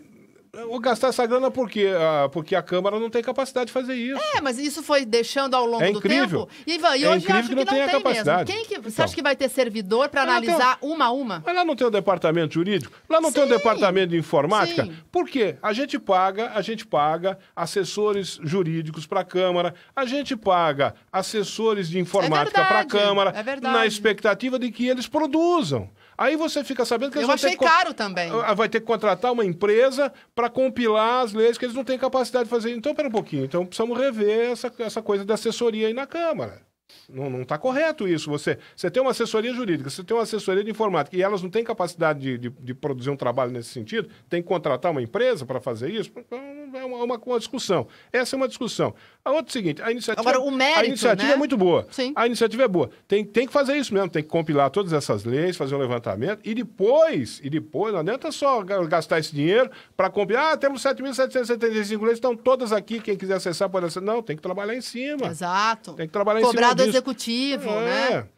eu vou gastar essa grana porque, ah, porque a Câmara não tem capacidade de fazer isso. É, mas isso foi deixando ao longo é do tempo. E, incrível e é hoje eu acho que, não, não tem, capacidade. mesmo. Quem que, você então, acha que vai ter servidor para analisar tem, uma a uma? Mas lá não tem o um departamento jurídico, lá não Sim. tem o um departamento de informática. Sim. Por quê? A gente paga, a gente paga assessores jurídicos para a Câmara, a gente paga assessores de informática é para a Câmara, é na expectativa de que eles produzam. Aí você fica sabendo que eles Eu vão achei ter caro também. Ah, vai ter que contratar uma empresa para compilar as leis que eles não têm capacidade de fazer. Então, pera um pouquinho. Então, precisamos rever essa, essa coisa da assessoria aí na Câmara. Não, não está correto isso. Você, você tem uma assessoria jurídica, você tem uma assessoria de informática e elas não têm capacidade de, de, de produzir um trabalho nesse sentido, tem que contratar uma empresa para fazer isso. Então, é uma, é uma, uma, discussão. Essa é uma discussão. A outra é o seguinte: a iniciativa, Agora, o mérito, a iniciativa né? é muito boa. Sim. A iniciativa é boa. Tem, tem que fazer isso mesmo, tem que compilar todas essas leis, fazer um levantamento e depois, e depois, não adianta só gastar esse dinheiro para compilar. Ah, temos 7.775 leis, estão todas aqui. Quem quiser acessar pode acessar. Não, tem que trabalhar em cima. Exato. Tem que trabalhar Cobrado em cima do executivo, é. né?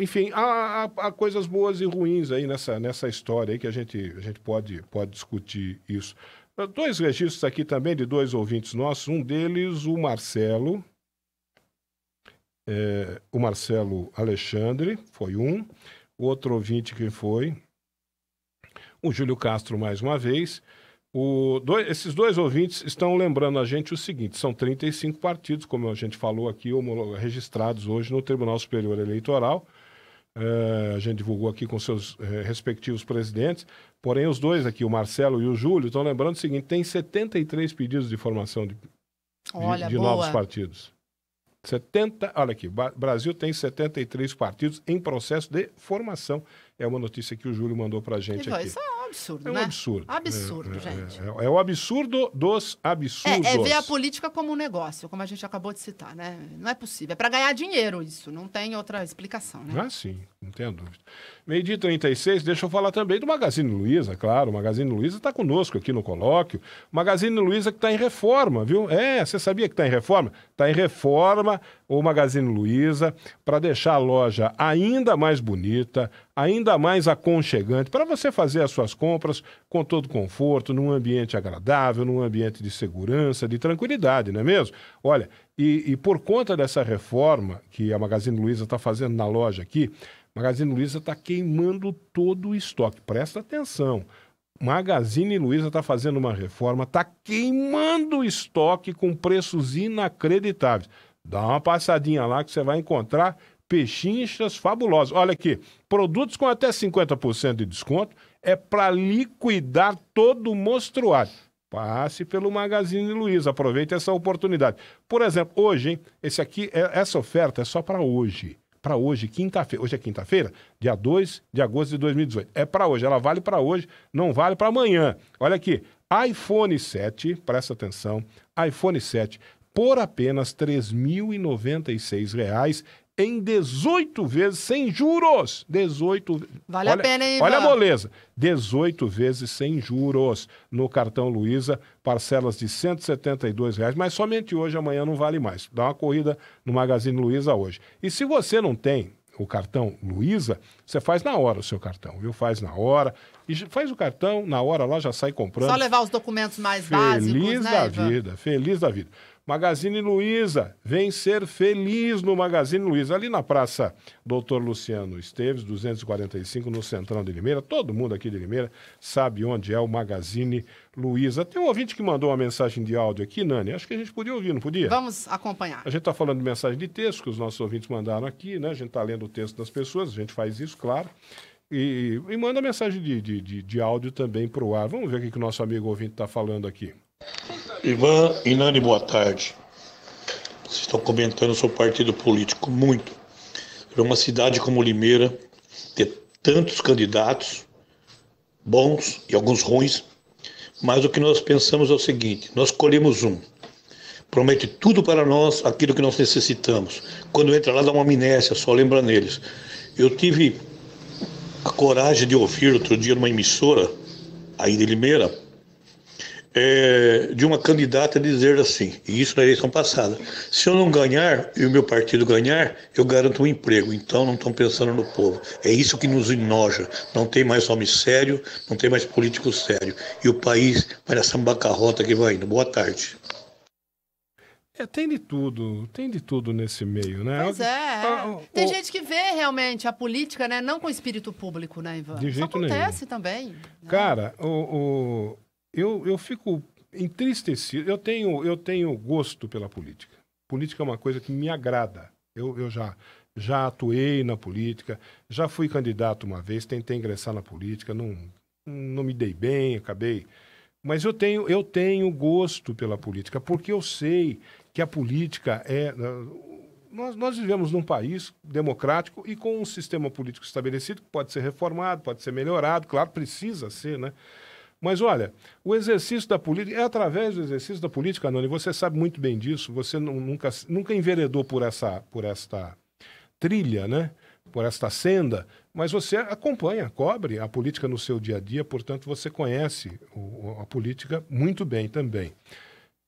Enfim, há, há, há, coisas boas e ruins aí nessa, nessa história aí que a gente, a gente pode, pode discutir isso. Ah, dois registros aqui também de dois ouvintes nossos. Um deles, o Marcelo. É, o Marcelo Alexandre, foi um. Outro ouvinte que foi. O Júlio Castro, mais uma vez. O, dois, esses dois ouvintes estão lembrando a gente o seguinte: são 35 partidos, como a gente falou aqui, registrados hoje no Tribunal Superior Eleitoral. É, a gente divulgou aqui com seus é, respectivos presidentes. Porém, os dois aqui, o Marcelo e o Júlio, estão lembrando o seguinte: tem 73 pedidos de formação de, olha, de novos partidos. 70, olha aqui, Brasil tem 73 partidos em processo de formação. É uma notícia que o Júlio mandou para a gente e aqui. Vai, absurdo, é um né? absurdo. É, absurdo, é, gente. É, é, é o absurdo dos absurdos. É, é, ver a política como um negócio, como a gente acabou de citar, né? Não é possível. É para ganhar dinheiro isso, não tem outra explicação, né? Ah, sim, não tenho dúvida. Meio dia 36, deixa eu falar também do Magazine Luiza, claro. O Magazine Luiza está conosco aqui no colóquio. O Magazine Luiza que está em reforma, viu? É, você sabia que está em reforma? Está em reforma ou Magazine Luiza para deixar a loja ainda mais bonita, ainda mais aconchegante, para você fazer as suas compras com todo conforto, num ambiente agradável, num ambiente de segurança, de tranquilidade, não é mesmo? Olha, e, e por conta dessa reforma que a Magazine Luiza está fazendo na loja aqui, Magazine Luiza está queimando todo o estoque. Presta atenção. Magazine Luiza está fazendo uma reforma, está queimando o estoque com preços inacreditáveis. Dá uma passadinha lá que você vai encontrar pechinchas fabulosas. Olha aqui, produtos com até 50% de desconto é para liquidar todo o monstruário. Passe pelo Magazine Luiza, aproveite essa oportunidade. Por exemplo, hoje, hein, esse aqui, é, essa oferta é só para hoje. Para hoje, quinta-feira. Hoje é quinta-feira, dia 2 de agosto de 2018. É para hoje, ela vale para hoje, não vale para amanhã. Olha aqui, iPhone 7, presta atenção, iPhone 7, por apenas R$ reais em 18 vezes sem juros. 18 Vale olha, a pena, hein, Ivan? Olha a moleza. 18 vezes sem juros no cartão Luiza, parcelas de R$ reais, mas somente hoje, amanhã não vale mais. Dá uma corrida no Magazine Luiza hoje. E se você não tem o cartão Luiza, você faz na hora o seu cartão, viu? Faz na hora. E faz o cartão, na hora lá já sai comprando. Só levar os documentos mais feliz básicos, né, Feliz da né, vida, feliz da vida. Magazine Luiza, vem ser feliz no Magazine Luiza, ali na Praça Doutor Luciano Esteves, 245, no Centrão de Limeira. Todo mundo aqui de Limeira sabe onde é o Magazine Luiza. Tem um ouvinte que mandou uma mensagem de áudio aqui, Nani. Acho que a gente podia ouvir, não podia? Vamos acompanhar. A gente está falando de mensagem de texto que os nossos ouvintes mandaram aqui, né? A gente está lendo o texto das pessoas, a gente faz isso, claro. E, e manda mensagem de, de, de, de áudio também para o ar. Vamos ver o que, que o nosso amigo ouvinte está falando aqui. Ivan e Nani, boa tarde. Vocês estão comentando sobre o partido político muito. Para uma cidade como Limeira, ter tantos candidatos, bons e alguns ruins, mas o que nós pensamos é o seguinte: nós colhemos um. Promete tudo para nós aquilo que nós necessitamos. Quando entra lá, dá uma amnésia, só lembra neles. Eu tive a coragem de ouvir outro dia numa emissora, aí de Limeira, é, de uma candidata dizer assim, e isso na eleição passada, se eu não ganhar e o meu partido ganhar, eu garanto um emprego. Então não estão pensando no povo. É isso que nos enoja. Não tem mais homem sério, não tem mais político sério. E o país vai nessa bacarrota que vai indo. Boa tarde. É, tem de tudo, tem de tudo nesse meio, né? Pois é. Ah, ah, tem o... gente que vê realmente a política, né? Não com espírito público, né, Ivan? De jeito Isso acontece nenhum. também. Né? Cara, o, eu, eu fico entristecido. Eu tenho, eu tenho gosto pela política. Política é uma coisa que me agrada. Eu, eu já, já atuei na política, já fui candidato uma vez, tentei ingressar na política, não, não me dei bem, acabei. Mas eu tenho, eu tenho gosto pela política, porque eu sei que a política é. Nós, nós vivemos num país democrático e com um sistema político estabelecido que pode ser reformado, pode ser melhorado, claro, precisa ser, né? Mas olha, o exercício da política, é através do exercício da política, Anônimo, você sabe muito bem disso, você nunca, nunca enveredou por essa, por esta trilha, né? por esta senda, mas você acompanha, cobre a política no seu dia a dia, portanto você conhece o, a política muito bem também.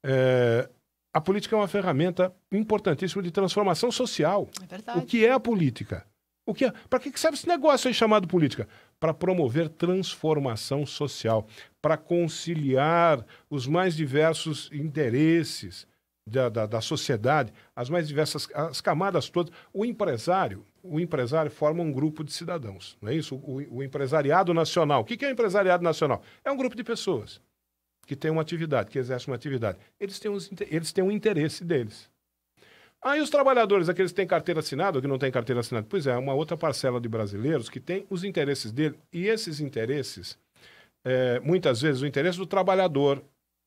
É, a política é uma ferramenta importantíssima de transformação social. É verdade. O que é a política? O que é, para que serve esse negócio aí chamado política? para promover transformação social, para conciliar os mais diversos interesses da, da, da, sociedade, as mais diversas as camadas todas. O empresário, o empresário forma um grupo de cidadãos, não é isso? O, o empresariado nacional. O que, é o empresariado nacional? É um grupo de pessoas que tem uma atividade, que exerce uma atividade. Eles têm, uns, eles têm um interesse deles. Aí os trabalhadores, aqueles que têm carteira assinada ou que não têm carteira assinada, pois é, uma outra parcela de brasileiros que tem os interesses dele. E esses interesses, é, muitas vezes, o interesse do trabalhador,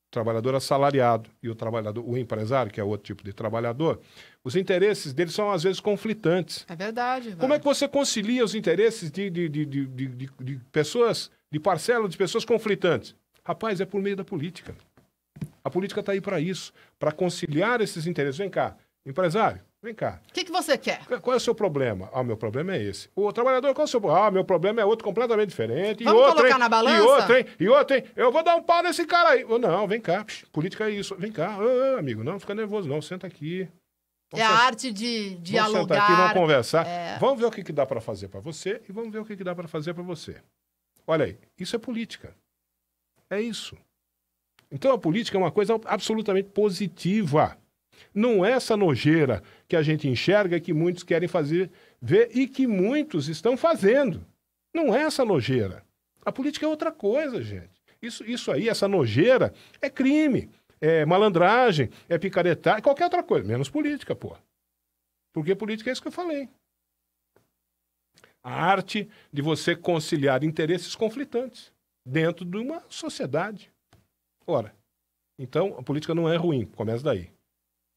trabalhador assalariado e o trabalhador, o empresário, que é outro tipo de trabalhador, os interesses deles são às vezes conflitantes. É verdade. Vai. Como é que você concilia os interesses de, de, de, de, de pessoas, de parcela de pessoas conflitantes? Rapaz, é por meio da política. A política está aí para isso, para conciliar esses interesses. Vem cá, Empresário, vem cá. O que, que você quer? Qual é o seu problema? Ah, meu problema é esse. O trabalhador, qual é o seu problema? Ah, meu problema é outro completamente diferente. Vamos outro, colocar hein? na balança? E outro, hein? E outro, hein? Eu vou dar um pau nesse cara aí. Oh, não, vem cá. Psh, política é isso. Vem cá. Oh, amigo, não, não fica nervoso não. Senta aqui. Vamos é a arte de dialogar. Vamos sentar aqui, vamos conversar. É... Vamos ver o que, que dá para fazer para você e vamos ver o que, que dá para fazer para você. Olha aí, isso é política. É isso. Então a política é uma coisa absolutamente positiva. Não é essa nojeira que a gente enxerga que muitos querem fazer ver e que muitos estão fazendo. Não é essa nojeira. A política é outra coisa, gente. Isso, isso aí, essa nojeira, é crime, é malandragem, é picaretagem, é qualquer outra coisa, menos política, pô. Porque política é isso que eu falei. A arte de você conciliar interesses conflitantes dentro de uma sociedade. Ora, então a política não é ruim, começa daí.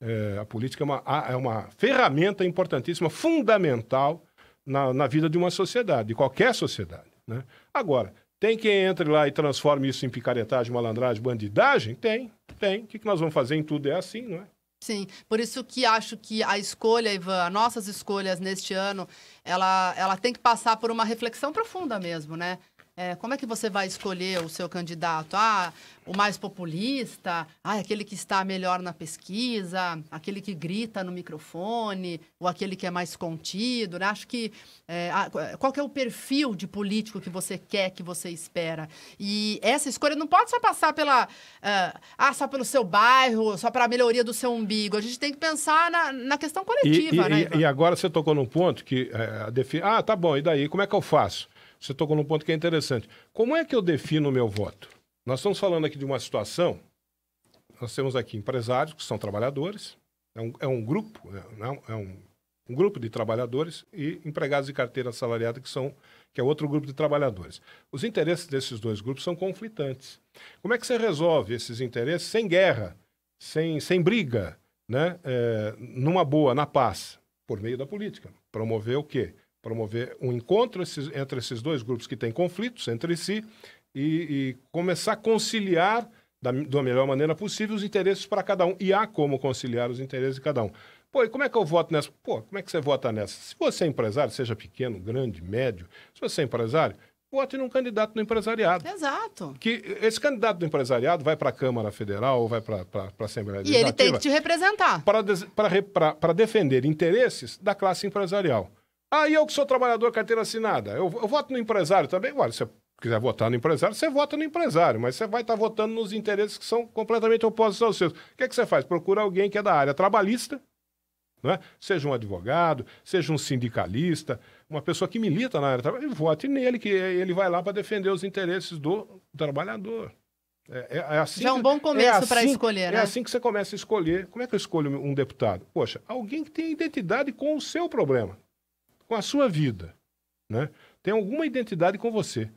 É, a política é uma, é uma ferramenta importantíssima, fundamental na, na vida de uma sociedade, de qualquer sociedade. Né? Agora, tem quem entre lá e transforme isso em picaretagem, malandragem, bandidagem? Tem, tem. O que nós vamos fazer em tudo é assim, não é? Sim, por isso que acho que a escolha, Ivan, nossas escolhas neste ano, ela, ela tem que passar por uma reflexão profunda mesmo, né? É, como é que você vai escolher o seu candidato? Ah, o mais populista? Ah, é aquele que está melhor na pesquisa? Aquele que grita no microfone? Ou aquele que é mais contido? Né? Acho que... É, qual que é o perfil de político que você quer, que você espera? E essa escolha não pode só passar pela... É, ah, só pelo seu bairro, só para a melhoria do seu umbigo. A gente tem que pensar na, na questão coletiva, e, e, né? E, e, agora você tocou num ponto que... É, a defi... Ah, tá bom, e daí? Como é que eu faço? Você tocou num ponto que é interessante. Como é que eu defino o meu voto? Nós estamos falando aqui de uma situação. Nós temos aqui empresários que são trabalhadores, é um, é um grupo, né? é, um, um grupo de trabalhadores e empregados de carteira assalariada, que, são, que é outro grupo de trabalhadores. Os interesses desses dois grupos são conflitantes. Como é que você resolve esses interesses sem guerra, sem, sem briga, né? É, numa boa, na paz? Por meio da política. Promover o quê? promover um encontro esses, entre esses dois grupos que têm conflitos entre si e, e começar a conciliar da, da, melhor maneira possível os interesses para cada um. E há como conciliar os interesses de cada um. Pô, e como é que eu voto nessa? Pô, como é que você vota nessa? Se você é empresário, seja pequeno, grande, médio, se você é empresário, vote num candidato do empresariado. Exato. Que esse candidato do empresariado vai para a Câmara Federal ou vai para a Assembleia Legislativa. E ele tem que te representar. Para defender interesses da classe empresarial. Aí eu que sou trabalhador carteira assinada, eu, eu voto no empresário também. Olha, se você quiser votar no empresário, você vota no empresário, mas você vai estar tá votando nos interesses que são completamente opostos aos seus. O que, é que você faz? Procura alguém que é da área trabalhista, é? seja um advogado, seja um sindicalista, uma pessoa que milita na área trabalhista, vote nele, que ele vai lá para defender os interesses do trabalhador. É, é, é assim Já é um bom é começo é assim, para escolher, né? É assim que você começa a escolher. Como é que eu escolho um deputado? Poxa, alguém que tem identidade com o seu problema com a sua vida, né? Tem alguma identidade com você.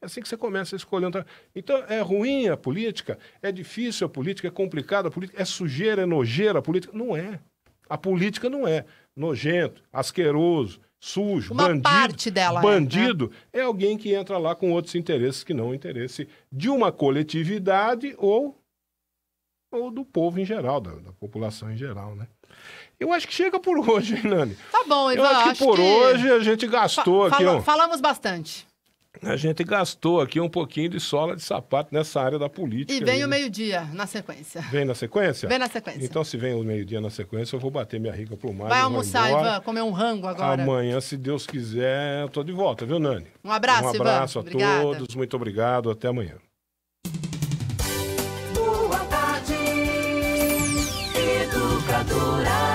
É assim que você começa escolhendo. Então, é ruim a política, é difícil a política, é complicada a política, é sujeira, é nojeira a política. Não é. A política não é nojento, asqueroso, sujo, Uma bandido. Parte dela bandido é, né? é alguém que entra lá com outros interesses que não o interesse de uma coletividade ou, ou do povo em geral, da, da população em geral, né? Eu acho que chega por hoje, hein, Nani? Tá bom, Ivan. Eu acho que acho por que... hoje a gente gastou Fa aqui. Fala, um... Falamos bastante. A gente gastou aqui um pouquinho de sola de sapato nessa área da política. E vem aí, o né? meio-dia na sequência. Vem na sequência? Vem na sequência. Então, se vem o meio-dia na sequência, eu vou bater minha rica pro mar. Vai almoçar, Ivan, comer um rango agora. Amanhã, se Deus quiser, eu tô de volta, viu, Nani? Um abraço, Um abraço Ivan. a Obrigada. todos, muito obrigado, até amanhã. Boa tarde, educadora.